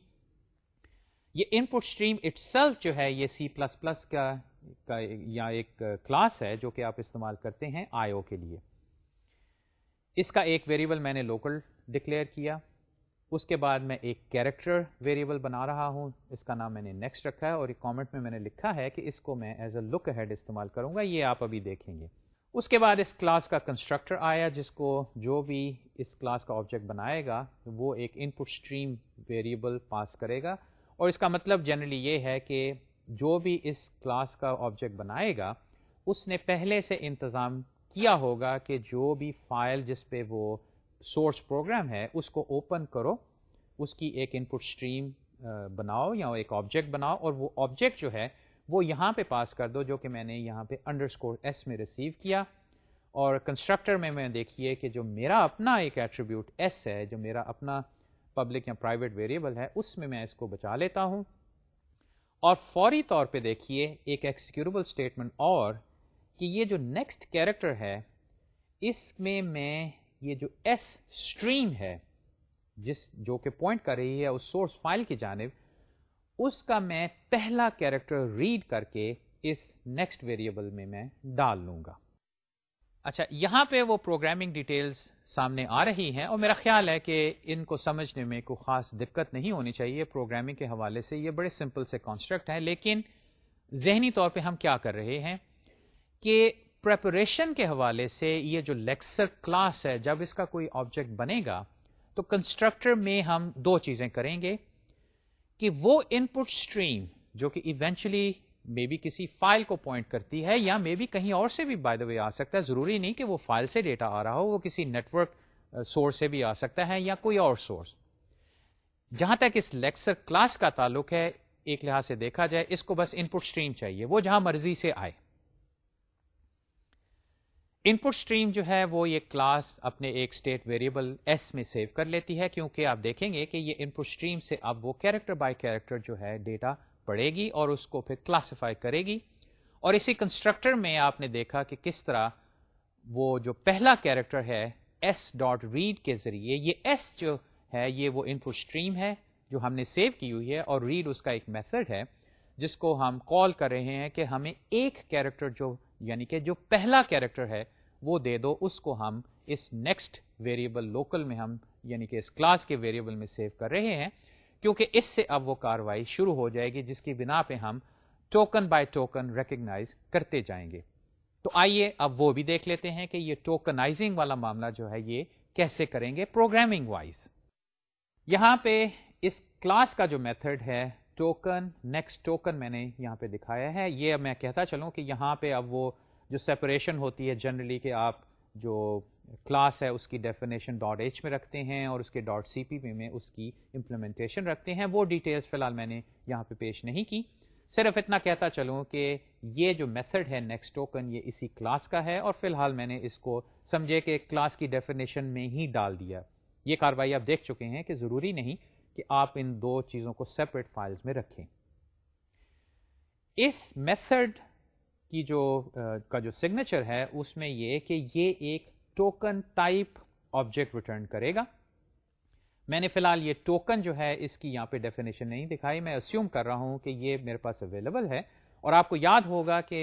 ये इनपुट स्ट्रीम इट्सल्फ जो है ये C++ का का या एक क्लास है जो कि आप इस्तेमाल करते हैं आईओ के लिए इसका एक वेरिएबल मैंने लोकल डिक्लेयर किया उसके बाद मैं एक कैरेक्टर वेरिएबल बना रहा हूँ इसका नाम मैंने नेक्स्ट रखा है और एक कमेंट में मैंने लिखा है कि इसको मैं एज अ लुक हेड इस्तेमाल करूँगा ये आप अभी देखेंगे उसके बाद इस क्लास का कंस्ट्रक्टर आया जिसको जो भी इस क्लास का ऑब्जेक्ट बनाएगा वो एक इनपुट स्ट्रीम वेरिएबल पास करेगा और इसका मतलब जनरली ये है कि जो भी इस क्लास का ऑब्जेक्ट बनाएगा उसने पहले से इंतज़ाम किया होगा कि जो भी फाइल जिस पे वो सोर्स प्रोग्राम है उसको ओपन करो उसकी एक इनपुट स्ट्रीम बनाओ या एक ऑब्जेक्ट बनाओ और वो ऑब्जेक्ट जो है वो यहाँ पे पास कर दो जो कि मैंने यहाँ पे अंडर स्कोर एस में रिसीव किया और कंस्ट्रक्टर में मैं देखिए कि जो मेरा अपना एक एट्रीब्यूट एस है जो मेरा अपना पब्लिक या प्राइवेट वेरिएबल है उसमें मैं इसको बचा लेता हूँ और फौरी तौर पे देखिए एक एक्सिक्यूटेबल स्टेटमेंट और कि ये जो नेक्स्ट कैरेक्टर है इसमें मैं ये जो एस स्ट्रीम है जिस जो कि पॉइंट कर रही है उस सोर्स फाइल की जानब उसका मैं पहला कैरेक्टर रीड करके इस नेक्स्ट वेरिएबल में मैं डाल लूंगा अच्छा यहाँ पे वो प्रोग्रामिंग डिटेल्स सामने आ रही हैं और मेरा ख्याल है कि इनको समझने में कोई ख़ास दिक्कत नहीं होनी चाहिए प्रोग्रामिंग के हवाले से ये बड़े सिंपल से कॉन्स्ट्रक्ट हैं लेकिन जहनी तौर पे हम क्या कर रहे हैं कि प्रेपरेशन के हवाले से ये जो लेक्सर क्लास है जब इसका कोई ऑब्जेक्ट बनेगा तो कंस्ट्रक्टर में हम दो चीज़ें करेंगे कि वो इनपुट स्ट्रीम जो कि इवेंचुअली मे बी किसी फाइल को पॉइंट करती है या मे बी कहीं और से भी बाय द वे आ सकता है जरूरी नहीं कि वो फाइल से डेटा आ रहा हो वो किसी नेटवर्क सोर्स uh, से भी आ सकता है या कोई और सोर्स जहां तक इस लेक्चर क्लास का ताल्लुक है एक लिहाज से देखा जाए इसको बस इनपुट स्ट्रीम चाहिए वो जहां मर्जी से आए इनपुट स्ट्रीम जो है वो ये क्लास अपने एक स्टेट वेरिएबल एस में सेव कर लेती है क्योंकि आप देखेंगे कि ये इनपुट स्ट्रीम से अब वो कैरेक्टर बाय कैरेक्टर जो है डेटा पढ़ेगी और उसको फिर क्लासिफाई करेगी और इसी कंस्ट्रक्टर में आपने देखा कि किस तरह वो जो पहला कैरेक्टर है एस डॉट रीड के जरिए ये एस जो है ये वो इनपुट स्ट्रीम है जो हमने सेव की हुई है और रीड उसका एक मेथड है जिसको हम कॉल कर रहे हैं कि हमें एक कैरेक्टर जो यानी कि जो पहला कैरेक्टर है वो दे दो उसको हम इस नेक्स्ट वेरिएबल लोकल में हम यानी कि इस क्लास के वेरिएबल में सेव कर रहे हैं क्योंकि इससे अब वो कार्रवाई शुरू हो जाएगी जिसकी बिना पे हम टोकन बाय टोकन रिकग्नाइज करते जाएंगे तो आइए अब वो भी देख लेते हैं कि ये टोकनाइजिंग वाला मामला जो है ये कैसे करेंगे प्रोग्रामिंग वाइज यहां पे इस क्लास का जो मेथड है टोकन नेक्स्ट टोकन मैंने यहाँ पे दिखाया है ये मैं कहता चलूँ कि यहाँ पे अब वो जो सेपरेशन होती है जनरली कि आप जो क्लास है उसकी डेफिनेशन डॉट एच में रखते हैं और उसके डॉट सी पी में उसकी इम्प्लीमेंटेशन रखते हैं वो डिटेल्स फिलहाल मैंने यहाँ पे पेश नहीं की सिर्फ इतना कहता चलूँ कि ये जो मेथड है नेक्स्ट टोकन ये इसी क्लास का है और फिलहाल मैंने इसको समझे कि क्लास की डेफिनेशन में ही डाल दिया ये कार्रवाई आप देख चुके हैं कि ज़रूरी नहीं कि आप इन दो चीज़ों को सेपरेट फाइल्स में रखें इस मेथड की जो का जो सिग्नेचर है उसमें ये कि ये एक टोकन टाइप ऑब्जेक्ट रिटर्न करेगा मैंने फिलहाल ये टोकन जो है इसकी यहाँ पे डेफिनेशन नहीं दिखाई मैं अस्यूम कर रहा हूँ कि ये मेरे पास अवेलेबल है और आपको याद होगा कि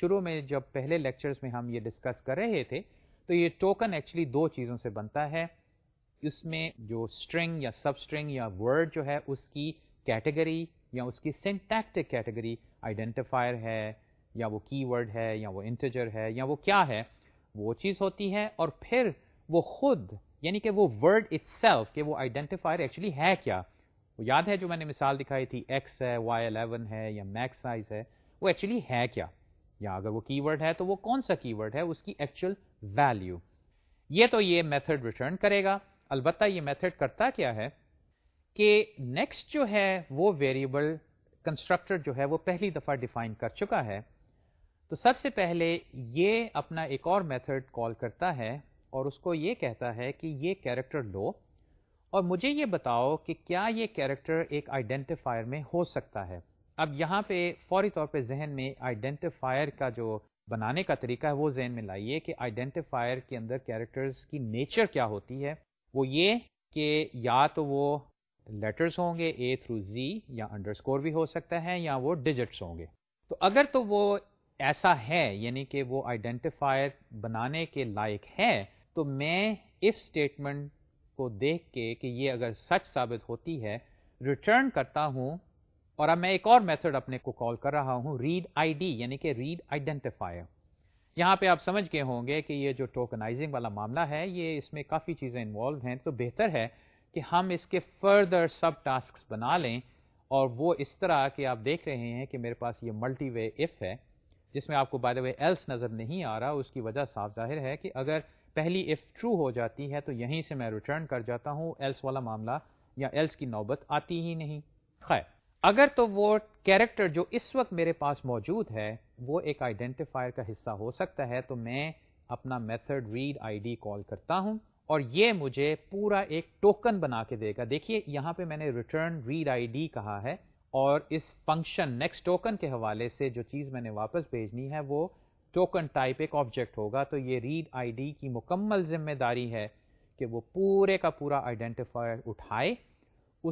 शुरू में जब पहले लेक्चर्स में हम ये डिस्कस कर रहे थे तो ये टोकन एक्चुअली दो चीज़ों से बनता है इसमें जो स्ट्रिंग या सब स्ट्रिंग या वर्ड जो है उसकी कैटेगरी या उसकी सिंटैक्टिक कैटेगरी आइडेंटिफायर है या वो कीवर्ड है या वो इंटेजर है या वो क्या है वो चीज़ होती है और फिर वो खुद यानी कि वो वर्ड इट्सेल्फ कि वो आइडेंटिफायर एक्चुअली है क्या वो याद है जो मैंने मिसाल दिखाई थी एक्स है वाई एलेवन है या मैक्स साइज है वो एक्चुअली है क्या या अगर वो कीवर्ड है तो वो कौन सा कीवर्ड है उसकी एक्चुअल वैल्यू ये तो ये मेथड रिटर्न करेगा अलबत्ता ये मेथड करता क्या है कि नेक्स्ट जो है वो वेरिएबल कंस्ट्रक्टर जो है वो पहली दफ़ा डिफाइन कर चुका है तो सबसे पहले ये अपना एक और मेथड कॉल करता है और उसको ये कहता है कि ये कैरेक्टर लो और मुझे ये बताओ कि क्या ये कैरेक्टर एक आइडेंटिफायर में हो सकता है अब यहाँ पे फौरी तौर पे जहन में आइडेंटिफायर का जो बनाने का तरीका है वो जहन में लाइए कि आइडेंटिफायर के अंदर कैरेक्टर्स की नेचर क्या होती है वो ये कि या तो वो लेटर्स होंगे ए थ्रू जी या अंडरस्कोर भी हो सकता है या वो डिजिट्स होंगे तो अगर तो वो ऐसा है यानी कि वो आइडेंटिफायर बनाने के लायक है तो मैं इफ स्टेटमेंट को देख के कि ये अगर सच साबित होती है रिटर्न करता हूँ और अब मैं एक और मेथड अपने को कॉल कर रहा हूँ रीड आईडी यानी कि रीड आइडेंटिफायर यहाँ पे आप समझ गए होंगे कि ये जो टोकनाइजिंग वाला मामला है ये इसमें काफ़ी चीज़ें इन्वॉल्व हैं तो बेहतर है कि हम इसके फर्दर सब टास्क बना लें और वो इस तरह कि आप देख रहे हैं कि मेरे पास ये मल्टी वे इफ़ है जिसमें आपको बाय द वे एल्स नज़र नहीं आ रहा उसकी वजह साफ जाहिर है कि अगर पहली इफ़ ट्रू हो जाती है तो यहीं से मैं रिटर्न कर जाता हूँ एल्स वाला मामला या एल्स की नौबत आती ही नहीं खैर अगर तो वो कैरेक्टर जो इस वक्त मेरे पास मौजूद है वो एक आइडेंटिफायर का हिस्सा हो सकता है तो मैं अपना मेथड रीड आईडी कॉल करता हूं और ये मुझे पूरा एक टोकन बना के देगा देखिए यहाँ पे मैंने रिटर्न रीड आईडी कहा है और इस फंक्शन नेक्स्ट टोकन के हवाले से जो चीज़ मैंने वापस भेजनी है वो टोकन टाइप एक ऑब्जेक्ट होगा तो ये रीड आईडी की मुकम्मल जिम्मेदारी है कि वो पूरे का पूरा आइडेंटिफायर उठाए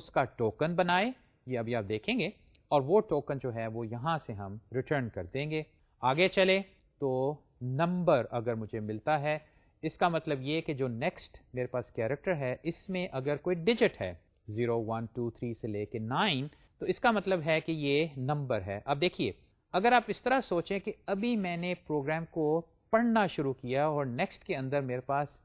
उसका टोकन बनाए ये अभी आप देखेंगे और वो टोकन जो है वो यहाँ से हम रिटर्न कर देंगे आगे चले तो नंबर अगर मुझे मिलता है इसका मतलब ये कि जो नेक्स्ट मेरे पास कैरेक्टर है इसमें अगर कोई डिजिट है ज़ीरो वन टू थ्री से लेके नाइन तो इसका मतलब है कि ये नंबर है अब देखिए अगर आप इस तरह सोचें कि अभी मैंने प्रोग्राम को पढ़ना शुरू किया और नेक्स्ट के अंदर मेरे पास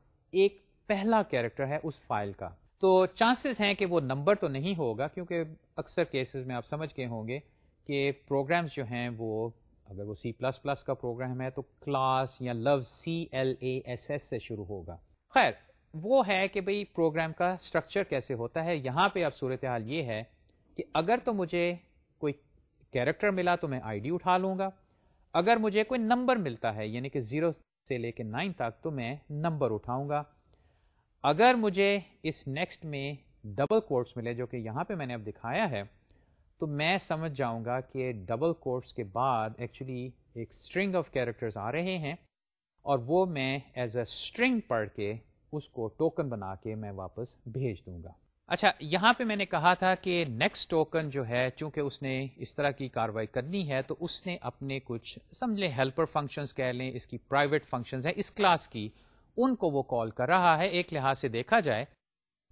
एक पहला कैरेक्टर है उस फाइल का तो चांसेस हैं कि वो नंबर तो नहीं होगा क्योंकि अक्सर केसेस में आप समझ गए होंगे कि प्रोग्राम्स जो हैं वो अगर वो C++ का प्रोग्राम है तो क्लास या लफ्ज C L A S S से शुरू होगा खैर वो है कि भाई प्रोग्राम का स्ट्रक्चर कैसे होता है यहाँ पे अब सूरत हाल ये है कि अगर तो मुझे कोई कैरेक्टर मिला तो मैं आईडी उठा लूँगा अगर मुझे कोई नंबर मिलता है यानी कि ज़ीरो से लेकर नाइन तक तो मैं नंबर उठाऊँगा अगर मुझे इस नेक्स्ट में डबल कोर्स मिले जो कि यहाँ पे मैंने अब दिखाया है तो मैं समझ जाऊँगा कि डबल कोर्स के बाद एक्चुअली एक स्ट्रिंग ऑफ कैरेक्टर्स आ रहे हैं और वो मैं एज अ स्ट्रिंग पढ़ के उसको टोकन बना के मैं वापस भेज दूंगा अच्छा यहाँ पे मैंने कहा था कि नेक्स्ट टोकन जो है चूंकि उसने इस तरह की कार्रवाई करनी है तो उसने अपने कुछ समझ लें हेल्पर फंक्शंस कह लें इसकी प्राइवेट फंक्शंस हैं इस क्लास की उनको वो कॉल कर रहा है एक लिहाज से देखा जाए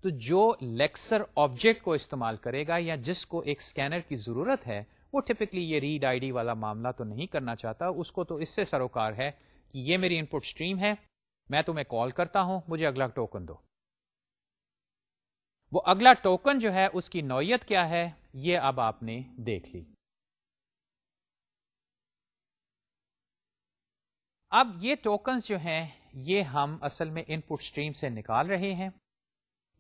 तो जो लेक्सर ऑब्जेक्ट को इस्तेमाल करेगा या जिसको एक स्कैनर की जरूरत है वो टिपिकली ये रीड आईडी वाला मामला तो नहीं करना चाहता उसको तो इससे सरोकार है कि ये मेरी इनपुट स्ट्रीम है मैं तुम्हें कॉल करता हूं मुझे अगला टोकन दो वो अगला टोकन जो है उसकी नौयत क्या है ये अब आपने देख ली अब ये टोकन्स जो हैं ये हम असल में इनपुट स्ट्रीम से निकाल रहे हैं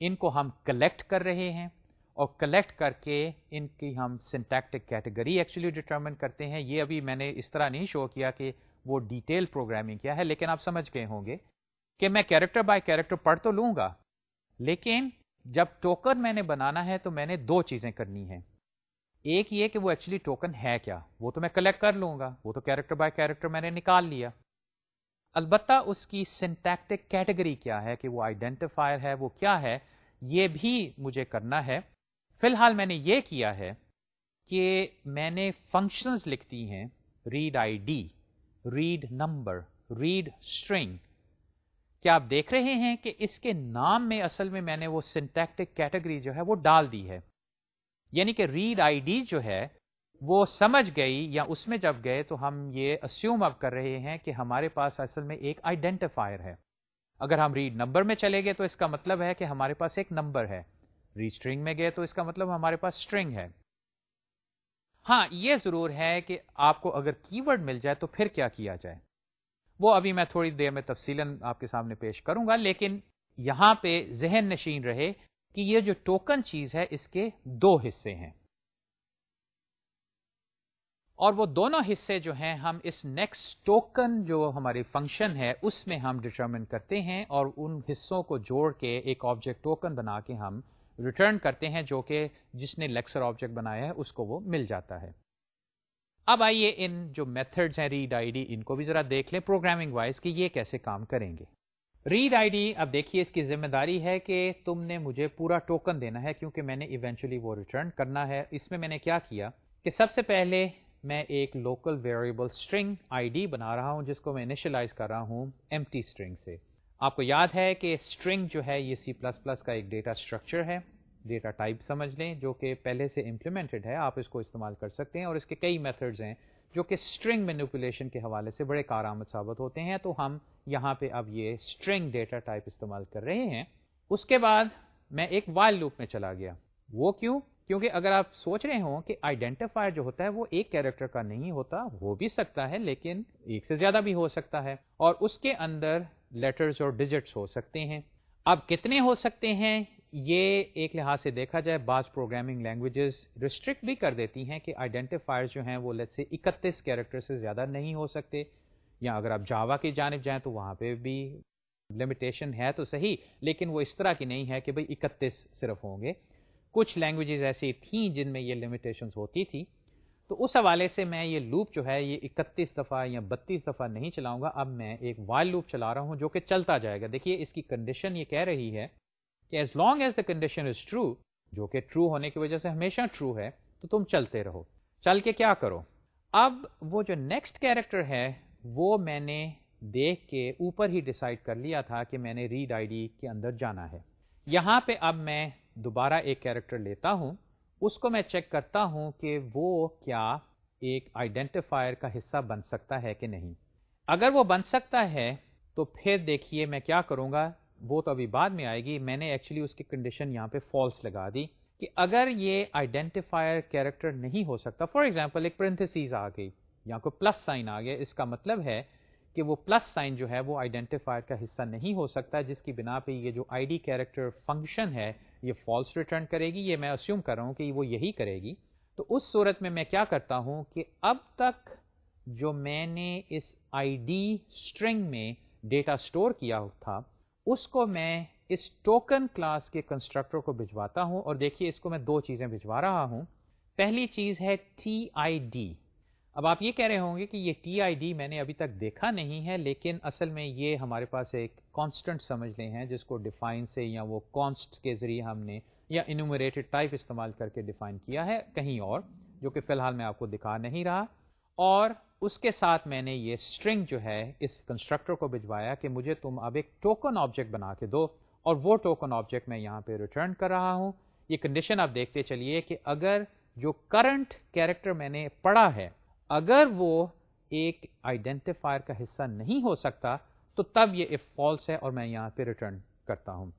इनको हम कलेक्ट कर रहे हैं और कलेक्ट करके इनकी हम सिंटैक्टिक कैटेगरी एक्चुअली डिटर्मिन करते हैं ये अभी मैंने इस तरह नहीं शो किया कि वो डिटेल प्रोग्रामिंग क्या है लेकिन आप समझ गए होंगे कि मैं कैरेक्टर बाय कैरेक्टर पढ़ तो लूंगा लेकिन जब टोकन मैंने बनाना है तो मैंने दो चीज़ें करनी हैं एक ये कि वो एक्चुअली टोकन है क्या वो तो मैं कलेक्ट कर लूंगा वो तो कैरेक्टर बाय कैरेक्टर मैंने निकाल लिया अलबत् उसकी सिंटैक्टिक कैटेगरी क्या है कि वो आइडेंटिफायर है वो क्या है ये भी मुझे करना है फिलहाल मैंने ये किया है कि मैंने फंक्शंस लिख दी हैं read ID, read number read string क्या आप देख रहे हैं कि इसके नाम में असल में मैंने वो सिंटैक्टिक कैटेगरी जो है वो डाल दी है यानी कि रीड आईडी जो है वो समझ गई या उसमें जब गए तो हम ये अस्यूम अब कर रहे हैं कि हमारे पास असल में एक आइडेंटिफायर है अगर हम रीड नंबर में चले गए तो इसका मतलब है कि हमारे पास एक नंबर है रीड स्ट्रिंग में गए तो इसका मतलब हमारे पास स्ट्रिंग है हाँ ये जरूर है कि आपको अगर कीवर्ड मिल जाए तो फिर क्या किया जाए वो अभी मैं थोड़ी देर में तफसीलन आपके सामने पेश करूंगा लेकिन यहां पे जहन नशीन रहे कि ये जो टोकन चीज है इसके दो हिस्से हैं और वो दोनों हिस्से जो हैं हम इस नेक्स्ट टोकन जो हमारी फंक्शन है उसमें हम डिटरमिन करते हैं और उन हिस्सों को जोड़ के एक ऑब्जेक्ट टोकन बना के हम रिटर्न करते हैं जो कि जिसने लेक्सर ऑब्जेक्ट बनाया है उसको वो मिल जाता है अब आइए इन जो मेथड्स हैं रीड आईडी इनको भी जरा देख लें प्रोग्रामिंग वाइज कि ये कैसे काम करेंगे रीड आईडी अब देखिए इसकी जिम्मेदारी है कि तुमने मुझे पूरा टोकन देना है क्योंकि मैंने इवेंचुअली वो रिटर्न करना है इसमें मैंने क्या किया कि सबसे पहले मैं एक लोकल वेरिएबल स्ट्रिंग आईडी बना रहा हूँ जिसको मैं इनिशलाइज कर रहा हूँ एम स्ट्रिंग से आपको याद है कि स्ट्रिंग जो है ये C++ का एक डेटा स्ट्रक्चर है डेटा टाइप समझ लें जो कि पहले से इम्प्लीमेंटेड है आप इसको इस्तेमाल कर सकते हैं और इसके कई मेथड्स हैं जो कि स्ट्रिंग मैनिपुलेशन के हवाले से बड़े कारामद साबित होते हैं तो हम यहाँ पे अब ये स्ट्रिंग डेटा टाइप इस्तेमाल कर रहे हैं उसके बाद मैं एक वाइल लूप में चला गया वो क्यों क्योंकि अगर आप सोच रहे हो कि आइडेंटिफायर जो होता है वो एक कैरेक्टर का नहीं होता हो भी सकता है लेकिन एक से ज्यादा भी हो सकता है और उसके अंदर लेटर्स और डिजिट्स हो सकते हैं अब कितने हो सकते हैं ये एक लिहाज से देखा जाए बाज प्रोग्रामिंग लैंग्वेजेस रिस्ट्रिक्ट भी कर देती हैं कि आइडेंटिफायर जो हैं वो लेट से इकतीस कैरेक्टर से ज़्यादा नहीं हो सकते या अगर आप जावा की जानब जाए तो वहां पर भी लिमिटेशन है तो सही लेकिन वो इस तरह की नहीं है कि भाई इकतीस सिर्फ होंगे कुछ लैंग्वेजेस ऐसी थी जिनमें ये लिमिटेशन होती थी तो उस हवाले से मैं ये लूप जो है ये 31 दफ़ा या 32 दफ़ा नहीं चलाऊंगा अब मैं एक वाइल लूप चला रहा हूँ जो कि चलता जाएगा देखिए इसकी कंडीशन ये कह रही है कि as long as the condition is true जो कि ट्रू होने की वजह से हमेशा ट्रू है तो तुम चलते रहो चल के क्या करो अब वो जो नेक्स्ट कैरेक्टर है वो मैंने देख के ऊपर ही डिसाइड कर लिया था कि मैंने रीड आईडी के अंदर जाना है यहाँ पे अब मैं दोबारा एक कैरेक्टर लेता हूँ उसको मैं चेक करता हूँ कि वो क्या एक आइडेंटिफायर का हिस्सा बन सकता है कि नहीं अगर वो बन सकता है तो फिर देखिए मैं क्या करूँगा वो तो अभी बाद में आएगी मैंने एक्चुअली उसकी कंडीशन यहाँ पे फॉल्स लगा दी कि अगर ये आइडेंटिफायर कैरेक्टर नहीं हो सकता फॉर एग्जाम्पल एक प्रिंथेसिस आ गई या कोई प्लस साइन आ गया इसका मतलब है कि वो प्लस साइन जो है वो आइडेंटिफायर का हिस्सा नहीं हो सकता जिसकी बिना पे ये जो आईडी कैरेक्टर फंक्शन है ये फॉल्स रिटर्न करेगी ये मैं अस्यूम कर रहा हूँ कि वो यही करेगी तो उस सूरत में मैं क्या करता हूँ कि अब तक जो मैंने इस आईडी स्ट्रिंग में डेटा स्टोर किया था उसको मैं इस टोकन क्लास के कंस्ट्रक्टर को भिजवाता हूँ और देखिए इसको मैं दो चीज़ें भिजवा रहा हूँ पहली चीज़ है टी आई डी अब आप ये कह रहे होंगे कि ये टी आई डी मैंने अभी तक देखा नहीं है लेकिन असल में ये हमारे पास एक कांस्टेंट समझ रहे हैं जिसको डिफाइन से या वो कॉन्स्ट के ज़रिए हमने या इनुमरेटेड टाइप इस्तेमाल करके डिफाइन किया है कहीं और जो कि फ़िलहाल मैं आपको दिखा नहीं रहा और उसके साथ मैंने ये स्ट्रिंग जो है इस कंस्ट्रक्टर को भिजवाया कि मुझे तुम अब एक टोकन ऑब्जेक्ट बना के दो और वो टोकन ऑब्जेक्ट मैं यहाँ पे रिटर्न कर रहा हूँ ये कंडीशन आप देखते चलिए कि अगर जो करंट कैरेक्टर मैंने पढ़ा है अगर वो एक आइडेंटिफायर का हिस्सा नहीं हो सकता तो तब ये इफ़ फॉल्स है और मैं यहाँ पे रिटर्न करता हूँ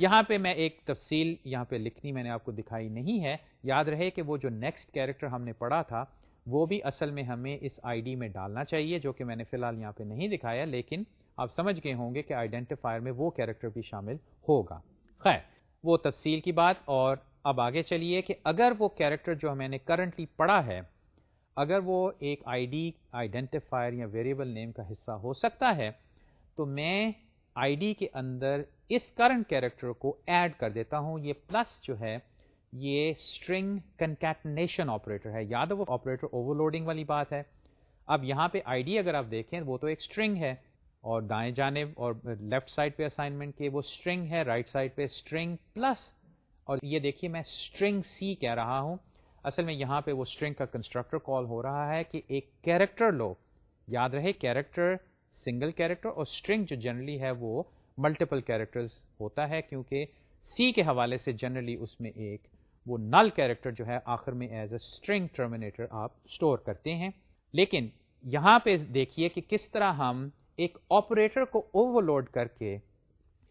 यहाँ पे मैं एक तफसील यहाँ पे लिखनी मैंने आपको दिखाई नहीं है याद रहे कि वो जो नेक्स्ट कैरेक्टर हमने पढ़ा था वो भी असल में हमें इस आईडी में डालना चाहिए जो कि मैंने फ़िलहाल यहाँ पे नहीं दिखाया लेकिन आप समझ गए होंगे कि आइडेंटिफायर में वो कैरेक्टर भी शामिल होगा खैर वो तफसील की बात और अब आगे चलिए कि अगर वो कैरेक्टर जो मैंने करंटली पढ़ा है अगर वो एक आईडी आइडेंटिफायर या वेरिएबल नेम का हिस्सा हो सकता है तो मैं आईडी के अंदर इस करंट कैरेक्टर को ऐड कर देता हूँ ये प्लस जो है ये स्ट्रिंग कंकैटनेशन ऑपरेटर है याद है वो ऑपरेटर ओवरलोडिंग वाली बात है अब यहाँ पे आईडी अगर आप देखें वो तो एक स्ट्रिंग है और दाएं जानब और लेफ्ट साइड पे असाइनमेंट के वो स्ट्रिंग है राइट साइड पे स्ट्रिंग प्लस और ये देखिए मैं स्ट्रिंग सी कह रहा हूँ असल में यहाँ पे वो स्ट्रिंग का कंस्ट्रक्टर कॉल हो रहा है कि एक कैरेक्टर लो याद रहे कैरेक्टर सिंगल कैरेक्टर और स्ट्रिंग जो जनरली है वो मल्टीपल कैरेक्टर्स होता है क्योंकि सी के हवाले से जनरली उसमें एक वो नल कैरेक्टर जो है आखिर में एज अ स्ट्रिंग टर्मिनेटर आप स्टोर करते हैं लेकिन यहाँ पे देखिए कि किस तरह हम एक ऑपरेटर को ओवरलोड करके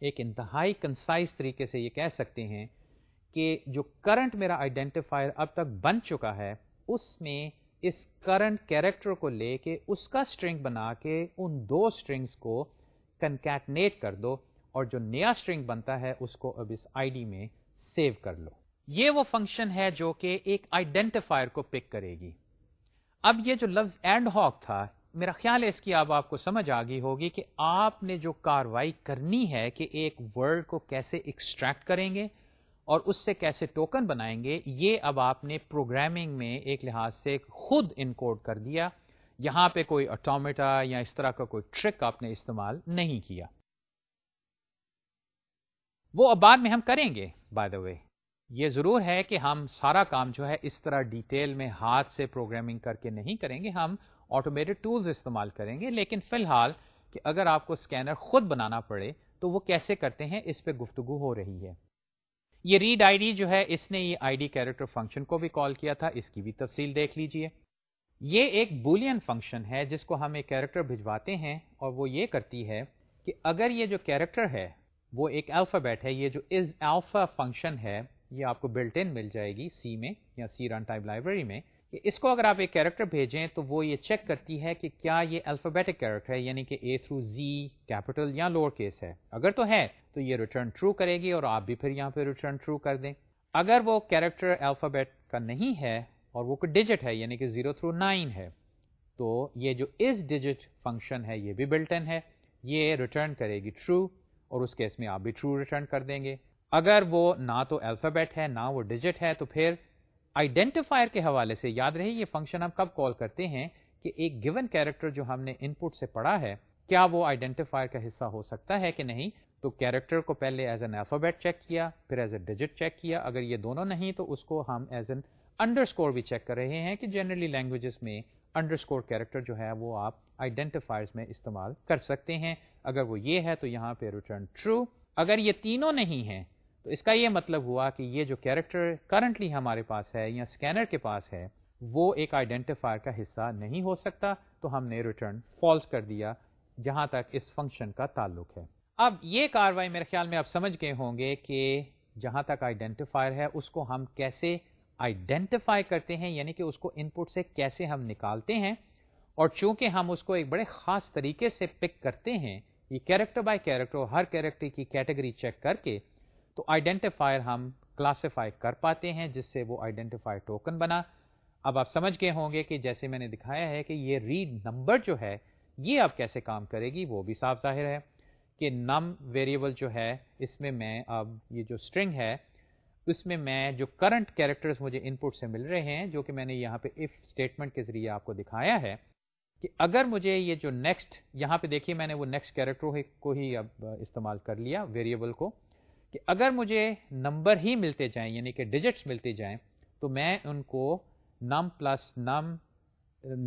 एक इंतहाई कंसाइज तरीके से ये कह सकते हैं कि जो करंट मेरा आइडेंटिफायर अब तक बन चुका है उसमें इस करंट कैरेक्टर को लेके उसका स्ट्रिंग बना के उन दो स्ट्रिंग्स को कंकैटनेट कर दो और जो नया स्ट्रिंग बनता है उसको अब इस आईडी में सेव कर लो ये वो फंक्शन है जो कि एक आइडेंटिफायर को पिक करेगी अब ये जो लफ्ज एंड हॉक था मेरा ख्याल है इसकी अब आपको समझ आ गई होगी कि आपने जो कार्रवाई करनी है कि एक वर्ड को कैसे एक्सट्रैक्ट करेंगे और उससे कैसे टोकन बनाएंगे ये अब आपने प्रोग्रामिंग में एक लिहाज से खुद इनकोड कर दिया यहाँ पे कोई ऑटोमेटा या इस तरह का कोई ट्रिक आपने इस्तेमाल नहीं किया वो अब बाद में हम करेंगे बाय द वे ये ज़रूर है कि हम सारा काम जो है इस तरह डिटेल में हाथ से प्रोग्रामिंग करके नहीं करेंगे हम ऑटोमेटेड टूल्स इस्तेमाल करेंगे लेकिन फ़िलहाल कि अगर आपको स्कैनर खुद बनाना पड़े तो वो कैसे करते हैं इस पर गुफ्तु हो रही है ये रीड आईडी जो है इसने ये आईडी कैरेक्टर फंक्शन को भी कॉल किया था इसकी भी तफसील देख लीजिए ये एक बुलियन फंक्शन है जिसको हम एक कैरेक्टर भिजवाते हैं और वो ये करती है कि अगर ये जो कैरेक्टर है वो एक अल्फ़ाबेट है ये जो इज अल्फ़ा फंक्शन है ये आपको बिल्ट इन मिल जाएगी सी में या सी रन टाइम लाइब्रेरी में कि इसको अगर आप एक कैरेक्टर भेजें तो वो ये चेक करती है कि क्या ये अल्फ़ाबेटिक कैरेक्टर है यानी कि ए थ्रू जी कैपिटल या लोअर केस है अगर तो है तो ये रिटर्न ट्रू करेगी और आप भी फिर यहाँ पे रिटर्न ट्रू कर दें अगर वो कैरेक्टर अल्फ़ाबेट का नहीं है और वो कोई डिजिट है यानी कि ज़ीरो थ्रू नाइन है तो ये जो इस डिजिट फंक्शन है ये भी बिल्टन है ये रिटर्न करेगी ट्रू और उस केस में आप भी ट्रू रिटर्न कर देंगे अगर वो ना तो अल्फ़ाबेट है ना वो डिजिट है तो फिर आइडेंटिफायर के हवाले से याद रहे ये फंक्शन हम कब कॉल करते हैं कि एक गिवन कैरेक्टर जो हमने इनपुट से पढ़ा है क्या वो आइडेंटिफायर का हिस्सा हो सकता है कि नहीं तो कैरेक्टर को पहले एज एन अल्फ़ाबेट चेक किया फिर एज ए डिजिट चेक किया अगर ये दोनों नहीं तो उसको हम एज एन अंडरस्कोर भी चेक कर रहे हैं कि जनरली लैंग्वेजेस में अंडरस्कोर कैरेक्टर जो है वो आप आइडेंटिफायर्स में इस्तेमाल कर सकते हैं अगर वो ये है तो यहाँ पे रिटर्न ट्रू अगर ये तीनों नहीं हैं तो इसका ये मतलब हुआ कि ये जो कैरेक्टर करंटली हमारे पास है या स्कैनर के पास है वो एक आइडेंटिफायर का हिस्सा नहीं हो सकता तो हमने रिटर्न फॉल्स कर दिया जहां तक इस फंक्शन का ताल्लुक है अब ये कार्रवाई मेरे ख्याल में आप समझ गए होंगे कि जहां तक आइडेंटिफायर है उसको हम कैसे आइडेंटिफाई करते हैं यानी कि उसको इनपुट से कैसे हम निकालते हैं और चूंकि हम उसको एक बड़े खास तरीके से पिक करते हैं ये कैरेक्टर बाय कैरेक्टर हर कैरेक्टर की कैटेगरी चेक करके तो आइडेंटिफायर हम क्लासीफाई कर पाते हैं जिससे वो आइडेंटिफायर टोकन बना अब आप समझ गए होंगे कि जैसे मैंने दिखाया है कि ये रीड नंबर जो है ये आप कैसे काम करेगी वो भी साफ जाहिर है कि नम वेरिएबल जो है इसमें मैं अब ये जो स्ट्रिंग है उसमें मैं जो करंट कैरेक्टर्स मुझे इनपुट से मिल रहे हैं जो कि मैंने यहाँ पे इफ़ स्टेटमेंट के ज़रिए आपको दिखाया है कि अगर मुझे ये जो नेक्स्ट यहाँ पे देखिए मैंने वो नेक्स्ट कैरेक्टर को ही अब इस्तेमाल कर लिया वेरिएबल को कि अगर मुझे नंबर ही मिलते जाएं यानी कि डिजिट्स मिलते जाएं तो मैं उनको num plus num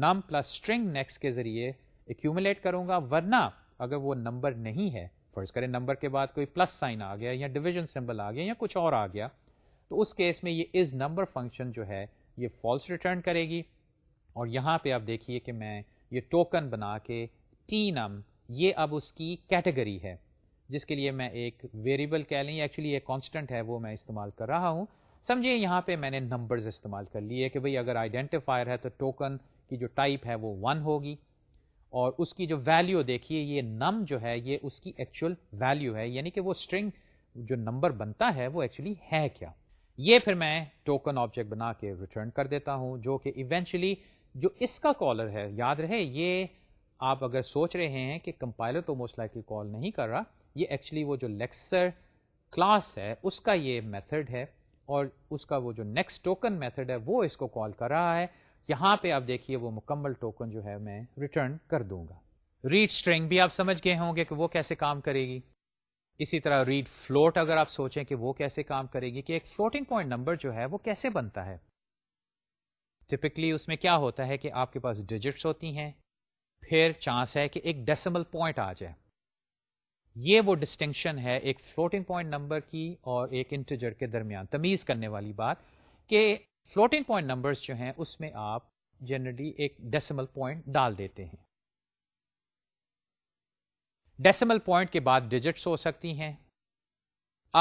num plus string next के ज़रिए एक्यूमुलेट करूंगा वरना अगर वो नंबर नहीं है फर्ज करें नंबर के बाद कोई प्लस साइन आ गया या डिवीजन सिंबल आ गया या कुछ और आ गया तो उस केस में ये इस नंबर फंक्शन जो है ये फॉल्स रिटर्न करेगी और यहाँ पे आप देखिए कि मैं ये टोकन बना के टी नम ये अब उसकी कैटेगरी है जिसके लिए मैं एक वेरिएबल कह लें एक्चुअली एक कांस्टेंट है वो मैं इस्तेमाल कर रहा हूँ समझिए यहाँ पे मैंने नंबर्स इस्तेमाल कर लिए कि भाई अगर आइडेंटिफायर है तो टोकन की जो टाइप है वो वन होगी और उसकी जो वैल्यू देखिए ये नम जो है ये उसकी एक्चुअल वैल्यू है यानी कि वो स्ट्रिंग जो नंबर बनता है वो एक्चुअली है क्या ये फिर मैं टोकन ऑब्जेक्ट बना के रिटर्न कर देता हूँ जो कि इवेंचुअली जो इसका कॉलर है याद रहे ये आप अगर सोच रहे हैं कि कंपाइलर तो मोस्ट लाइकली कॉल नहीं कर रहा ये एक्चुअली वो जो लेक्सर क्लास है उसका ये मेथड है और उसका वो जो नेक्स्ट टोकन मेथड है वो इसको कॉल कर रहा है यहाँ पे आप देखिए वो मुकम्मल टोकन जो है मैं रिटर्न कर दूंगा रीड स्ट्रिंग भी आप समझ गए होंगे कि वो कैसे काम करेगी इसी तरह रीड फ्लोट अगर आप सोचें कि वो कैसे काम करेगी कि एक फ्लोटिंग पॉइंट नंबर जो है वो कैसे बनता है टिपिकली उसमें क्या होता है कि आपके पास डिजिट्स होती हैं फिर चांस है कि एक डेसिमल पॉइंट आ जाए ये वो डिस्टिंक्शन है एक फ्लोटिंग पॉइंट नंबर की और एक इंटीजर के दरमियान तमीज़ करने वाली बात कि फ्लोटिंग पॉइंट नंबर्स जो हैं उसमें आप जनरली एक डेसिमल पॉइंट डाल देते हैं डेसिमल पॉइंट के बाद डिजिट्स हो सकती हैं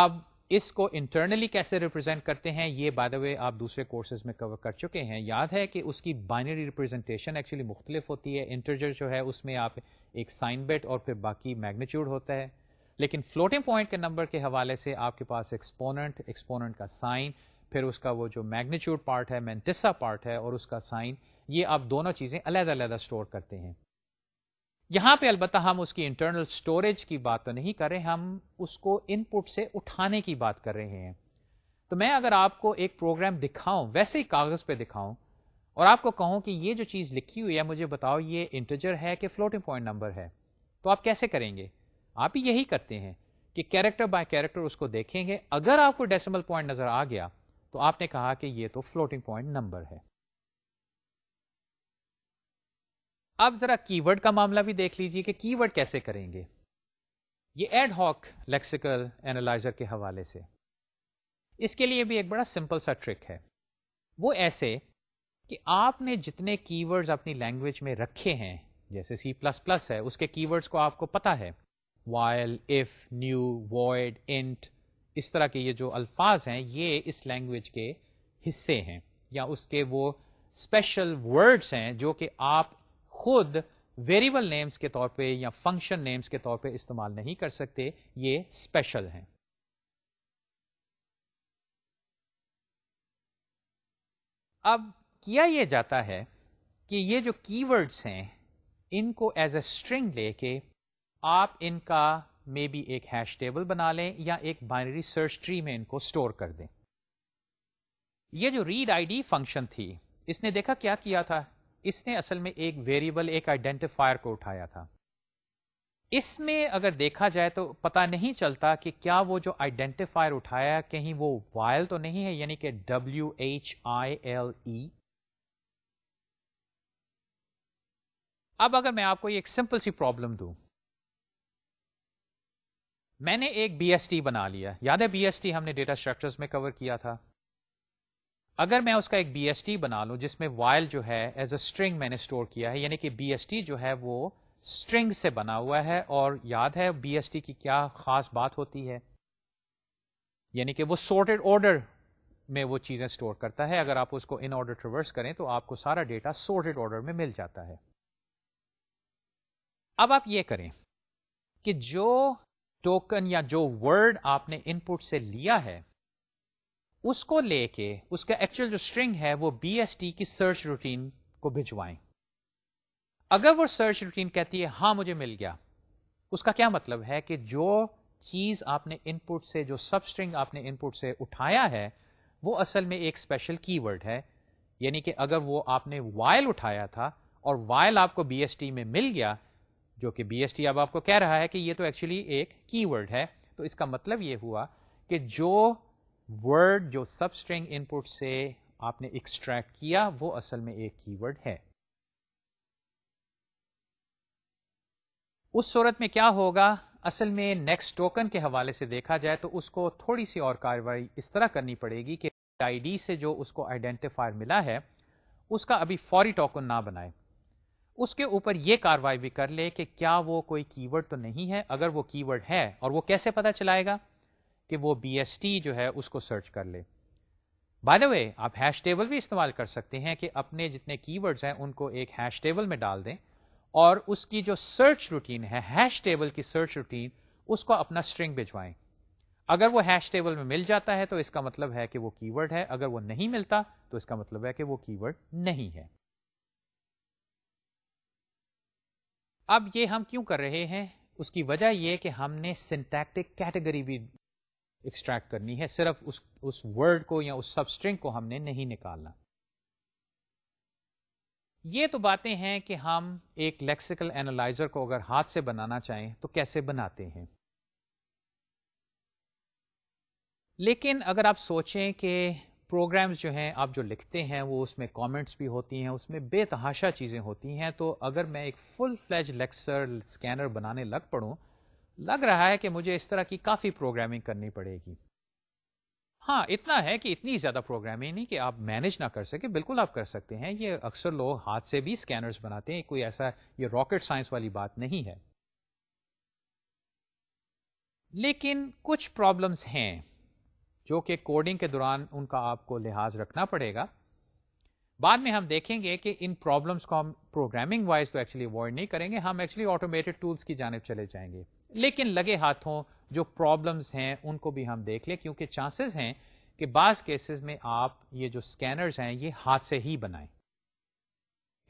अब इसको इंटरनली कैसे रिप्रेजेंट करते हैं ये बाय द वे आप दूसरे कोर्सेज में कवर कर चुके हैं याद है कि उसकी बाइनरी रिप्रेजेंटेशन एक्चुअली मुख्तलिफ होती है इंटरजर जो है उसमें आप एक साइन बेट और फिर बाकी मैग्नीट्यूड होता है लेकिन फ्लोटिंग पॉइंट के नंबर के हवाले से आपके पास एक्सपोनेंट एक्सपोनेंट का साइन फिर उसका वो जो मैग्नीट्यूड पार्ट है मैंटिसा पार्ट है और उसका साइन ये आप दोनों चीज़ें अलग अलग स्टोर करते हैं यहां पे अलबत्ता हम उसकी इंटरनल स्टोरेज की बात तो नहीं कर रहे हम उसको इनपुट से उठाने की बात कर रहे हैं तो मैं अगर आपको एक प्रोग्राम दिखाऊं वैसे ही कागज पे दिखाऊं और आपको कहूं कि ये जो चीज लिखी हुई है मुझे बताओ ये इंटरजर है कि फ्लोटिंग पॉइंट नंबर है तो आप कैसे करेंगे आप ही यही करते हैं कि कैरेक्टर बाय कैरेक्टर उसको देखेंगे अगर आपको डेसिमल पॉइंट नजर आ गया तो आपने कहा कि ये तो फ्लोटिंग पॉइंट नंबर है अब जरा कीवर्ड का मामला भी देख लीजिए कि कीवर्ड कैसे करेंगे ये एड हॉक लेक्सिकल एनालाइजर के हवाले से इसके लिए भी एक बड़ा सिंपल सा ट्रिक है वो ऐसे कि आपने जितने कीवर्ड्स अपनी लैंग्वेज में रखे हैं जैसे सी प्लस प्लस है उसके कीवर्ड्स को आपको पता है while if new void int इस तरह के ये जो अल्फाज हैं ये इस लैंग्वेज के हिस्से हैं या उसके वो स्पेशल वर्ड्स हैं जो कि आप खुद वेरिएबल नेम्स के तौर पे या फंक्शन नेम्स के तौर पे इस्तेमाल नहीं कर सकते ये स्पेशल हैं अब किया यह जाता है कि ये जो कीवर्ड्स हैं इनको एज ए स्ट्रिंग लेके आप इनका मे बी एक हैश टेबल बना लें या एक बाइनरी सर्च ट्री में इनको स्टोर कर दें ये जो रीड आईडी फंक्शन थी इसने देखा क्या किया था इसने असल में एक वेरिएबल एक आइडेंटिफायर को उठाया था इसमें अगर देखा जाए तो पता नहीं चलता कि क्या वो जो आइडेंटिफायर उठाया कहीं वो वायल तो नहीं है यानी कि W H I L E अब अगर मैं आपको एक सिंपल सी प्रॉब्लम दूं मैंने एक बी बना लिया याद है बी हमने डेटा स्ट्रक्चर्स में कवर किया था अगर मैं उसका एक बी बना लूं जिसमें वायल जो है एज अ स्ट्रिंग मैंने स्टोर किया है यानी कि बी जो है वो स्ट्रिंग से बना हुआ है और याद है बी की क्या खास बात होती है यानी कि वो सॉर्टेड ऑर्डर में वो चीज़ें स्टोर करता है अगर आप उसको इन ऑर्डर ट्रिवर्स करें तो आपको सारा डेटा सॉर्टेड ऑर्डर में मिल जाता है अब आप ये करें कि जो टोकन या जो वर्ड आपने इनपुट से लिया है उसको लेके उसका एक्चुअल जो स्ट्रिंग है वो बी की सर्च रूटीन को भिजवाएं अगर वो सर्च रूटीन कहती है हाँ मुझे मिल गया उसका क्या मतलब है कि जो चीज आपने इनपुट से जो सब स्ट्रिंग आपने इनपुट से उठाया है वो असल में एक स्पेशल कीवर्ड है यानी कि अगर वो आपने वायल उठाया था और वायल आपको बी में मिल गया जो कि बी अब आपको कह रहा है कि ये तो एक्चुअली एक कीवर्ड है तो इसका मतलब ये हुआ कि जो वर्ड जो सब स्ट्रिंग इनपुट से आपने एक्सट्रैक्ट किया वो असल में एक कीवर्ड है उस सूरत में क्या होगा असल में नेक्स्ट टोकन के हवाले से देखा जाए तो उसको थोड़ी सी और कार्रवाई इस तरह करनी पड़ेगी कि आईडी से जो उसको आइडेंटिफायर मिला है उसका अभी फौरी टोकन ना बनाए उसके ऊपर यह कार्रवाई भी कर ले कि क्या वो कोई कीवर्ड तो नहीं है अगर वो कीवर्ड है और वो कैसे पता चलाएगा कि वो बी जो है उसको सर्च कर ले बाय द वे आप हैश टेबल भी इस्तेमाल कर सकते हैं कि अपने जितने कीवर्ड्स हैं उनको एक हैश टेबल में डाल दें और उसकी जो सर्च रूटीन है हैश टेबल की सर्च रूटीन उसको अपना स्ट्रिंग भिजवाएं अगर वो हैश टेबल में मिल जाता है तो इसका मतलब है कि वो कीवर्ड है अगर वो नहीं मिलता तो इसका मतलब है कि वो कीवर्ड नहीं है अब ये हम क्यों कर रहे हैं उसकी वजह यह कि हमने सिंटैक्टिक कैटेगरी भी एक्सट्रैक्ट करनी है सिर्फ उस उस वर्ड को या उस सबस्ट्रिंग को हमने नहीं निकालना ये तो बातें हैं कि हम एक लेक्सिकल एनालाइजर को अगर हाथ से बनाना चाहें तो कैसे बनाते हैं लेकिन अगर आप सोचें कि प्रोग्राम्स जो हैं आप जो लिखते हैं वो उसमें कमेंट्स भी होती हैं उसमें बेतहाशा चीज़ें होती हैं तो अगर मैं एक फुल फ्लैज लेक्सर स्कैनर बनाने लग पड़ूँ लग रहा है कि मुझे इस तरह की काफ़ी प्रोग्रामिंग करनी पड़ेगी हाँ इतना है कि इतनी ज़्यादा प्रोग्रामिंग नहीं कि आप मैनेज ना कर सके बिल्कुल आप कर सकते हैं ये अक्सर लोग हाथ से भी स्कैनर्स बनाते हैं कोई ऐसा ये रॉकेट साइंस वाली बात नहीं है लेकिन कुछ प्रॉब्लम्स हैं जो कि कोडिंग के दौरान उनका आपको लिहाज रखना पड़ेगा बाद में हम देखेंगे कि इन प्रॉब्लम्स को हम प्रोग्रामिंग वाइज तो एक्चुअली अवॉइड नहीं करेंगे हम एक्चुअली ऑटोमेटेड टूल्स की जानब चले जाएंगे लेकिन लगे हाथों जो प्रॉब्लम्स हैं उनको भी हम देख लें क्योंकि चांसेस हैं कि बाज केसेस में आप ये जो स्कैनर्स हैं ये हाथ से ही बनाएं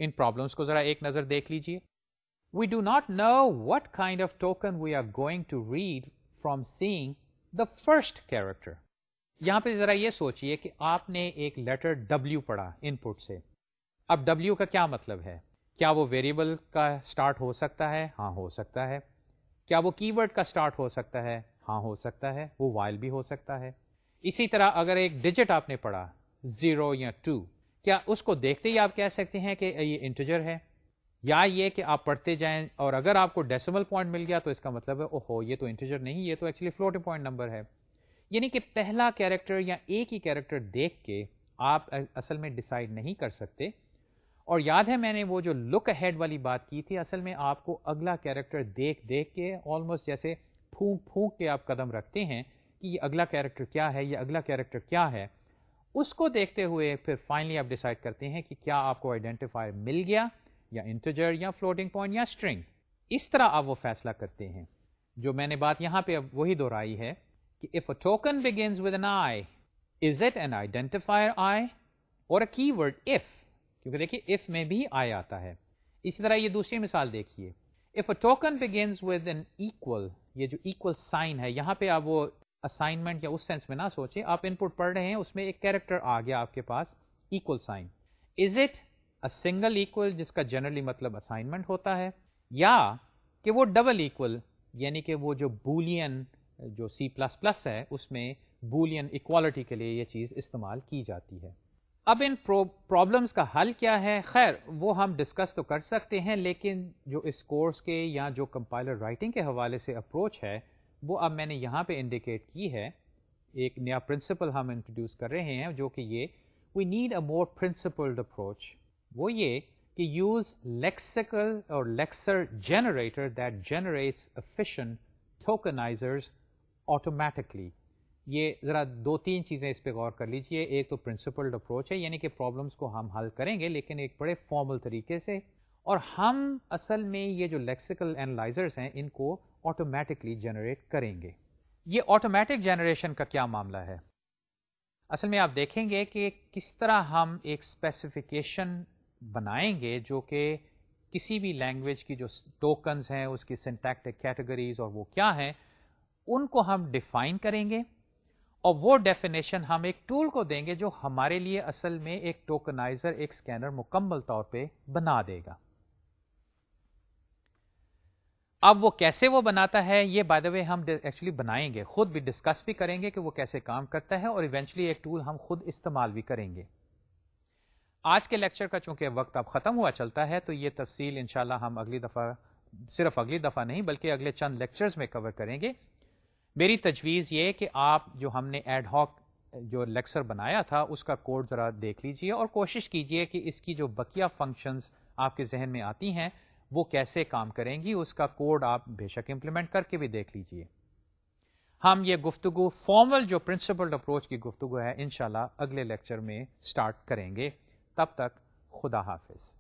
इन प्रॉब्लम्स को जरा एक नजर देख लीजिए we do not know what kind of token we are going to read from seeing the first character यहां पे जरा ये सोचिए कि आपने एक लेटर डब्ल्यू पढ़ा इनपुट से अब डब्ल्यू का क्या मतलब है क्या वो वेरिएबल का स्टार्ट हो सकता है हाँ हो सकता है क्या वो कीवर्ड का स्टार्ट हो सकता है हाँ हो सकता है वो वाइल भी हो सकता है इसी तरह अगर एक डिजिट आपने पढ़ा जीरो या टू क्या उसको देखते ही आप कह सकते हैं कि ये इंटजर है या ये कि आप पढ़ते जाएं और अगर आपको डेसिमल पॉइंट मिल गया तो इसका मतलब है ओहो ये तो इंटीजर नहीं ये तो एक्चुअली फ्लोटिंग पॉइंट नंबर है यानी कि पहला कैरेक्टर या एक ही कैरेक्टर देख के आप असल में डिसाइड नहीं कर सकते और याद है मैंने वो जो लुक अहेड वाली बात की थी असल में आपको अगला कैरेक्टर देख देख के ऑलमोस्ट जैसे फूक फूक के आप कदम रखते हैं कि ये अगला कैरेक्टर क्या है ये अगला कैरेक्टर क्या है उसको देखते हुए फिर फाइनली आप डिसाइड करते हैं कि क्या आपको आइडेंटिफायर मिल गया या इंटरजर या फ्लोटिंग पॉइंट या स्ट्रिंग इस तरह आप वो फैसला करते हैं जो मैंने बात यहाँ पे अब वही दोहराई है कि if a token begins with an I is it an identifier I और अ वर्ड इफ़ क्योंकि देखिए इफ में भी आई आता है इसी तरह ये दूसरी मिसाल देखिए if a token begins with an equal ये जो इक्वल साइन है यहाँ पे आप वो असाइनमेंट या उस सेंस में ना सोचें आप इनपुट पढ़ रहे हैं उसमें एक कैरेक्टर आ गया आपके पास equal sign is it a single equal जिसका जनरली मतलब असाइनमेंट होता है या कि वो डबल इक्वल यानी कि वो जो बुलियन जो सी प्लस प्लस है उसमें बुलियन इक्वालिटी के लिए ये चीज़ इस्तेमाल की जाती है अब इन प्रॉब्लम्स का हल क्या है खैर वो हम डिस्कस तो कर सकते हैं लेकिन जो इस कोर्स के या जो कंपाइलर राइटिंग के हवाले से अप्रोच है वो अब मैंने यहाँ पे इंडिकेट की है एक नया प्रिंसिपल हम इंट्रोड्यूस कर रहे हैं जो कि ये we need a more principled approach वो ये कि यूज़ लेक्सिकल और lexer generator that generates efficient tokenizers automatically ये ज़रा दो तीन चीज़ें इस पर गौर कर लीजिए एक तो प्रिंसिपल्ड अप्रोच है यानी कि प्रॉब्लम्स को हम हल करेंगे लेकिन एक बड़े फॉर्मल तरीके से और हम असल में ये जो लेक्सिकल एनालाइजर्स हैं इनको ऑटोमेटिकली जनरेट करेंगे ये ऑटोमेटिक जनरेशन का क्या मामला है असल में आप देखेंगे कि किस तरह हम एक स्पेसिफिकेशन बनाएंगे जो कि किसी भी लैंग्वेज की जो टोकन्स हैं उसकी सिंटैक्टिक कैटेगरीज और वो क्या हैं उनको हम डिफाइन करेंगे और वो डेफिनेशन हम एक टूल को देंगे जो हमारे लिए असल में एक टोकनाइजर एक स्कैनर मुकम्मल तौर पे बना देगा अब वो कैसे वो बनाता है ये बाय द वे हम एक्चुअली बनाएंगे खुद भी डिस्कस भी करेंगे कि वो कैसे काम करता है और इवेंचुअली एक टूल हम खुद इस्तेमाल भी करेंगे आज के लेक्चर का चूंकि वक्त अब ख़त्म हुआ चलता है तो ये तफसील इंशाल्लाह हम अगली दफ़ा सिर्फ अगली दफ़ा नहीं बल्कि अगले चंद लेक्चर्स में कवर करेंगे मेरी तजवीज़ ये कि आप जो हमने एड हॉक जो लेक्चर बनाया था उसका कोड ज़रा देख लीजिए और कोशिश कीजिए कि इसकी जो बकिया फंक्शंस आपके जहन में आती हैं वो कैसे काम करेंगी उसका कोड आप बेशक इम्प्लीमेंट करके भी देख लीजिए हम ये गुफ्तु फॉर्मल जो प्रिंसिपल्ड अप्रोच की गुफ्तु है इन अगले लेक्चर में स्टार्ट करेंगे तब तक खुदा हाफिज़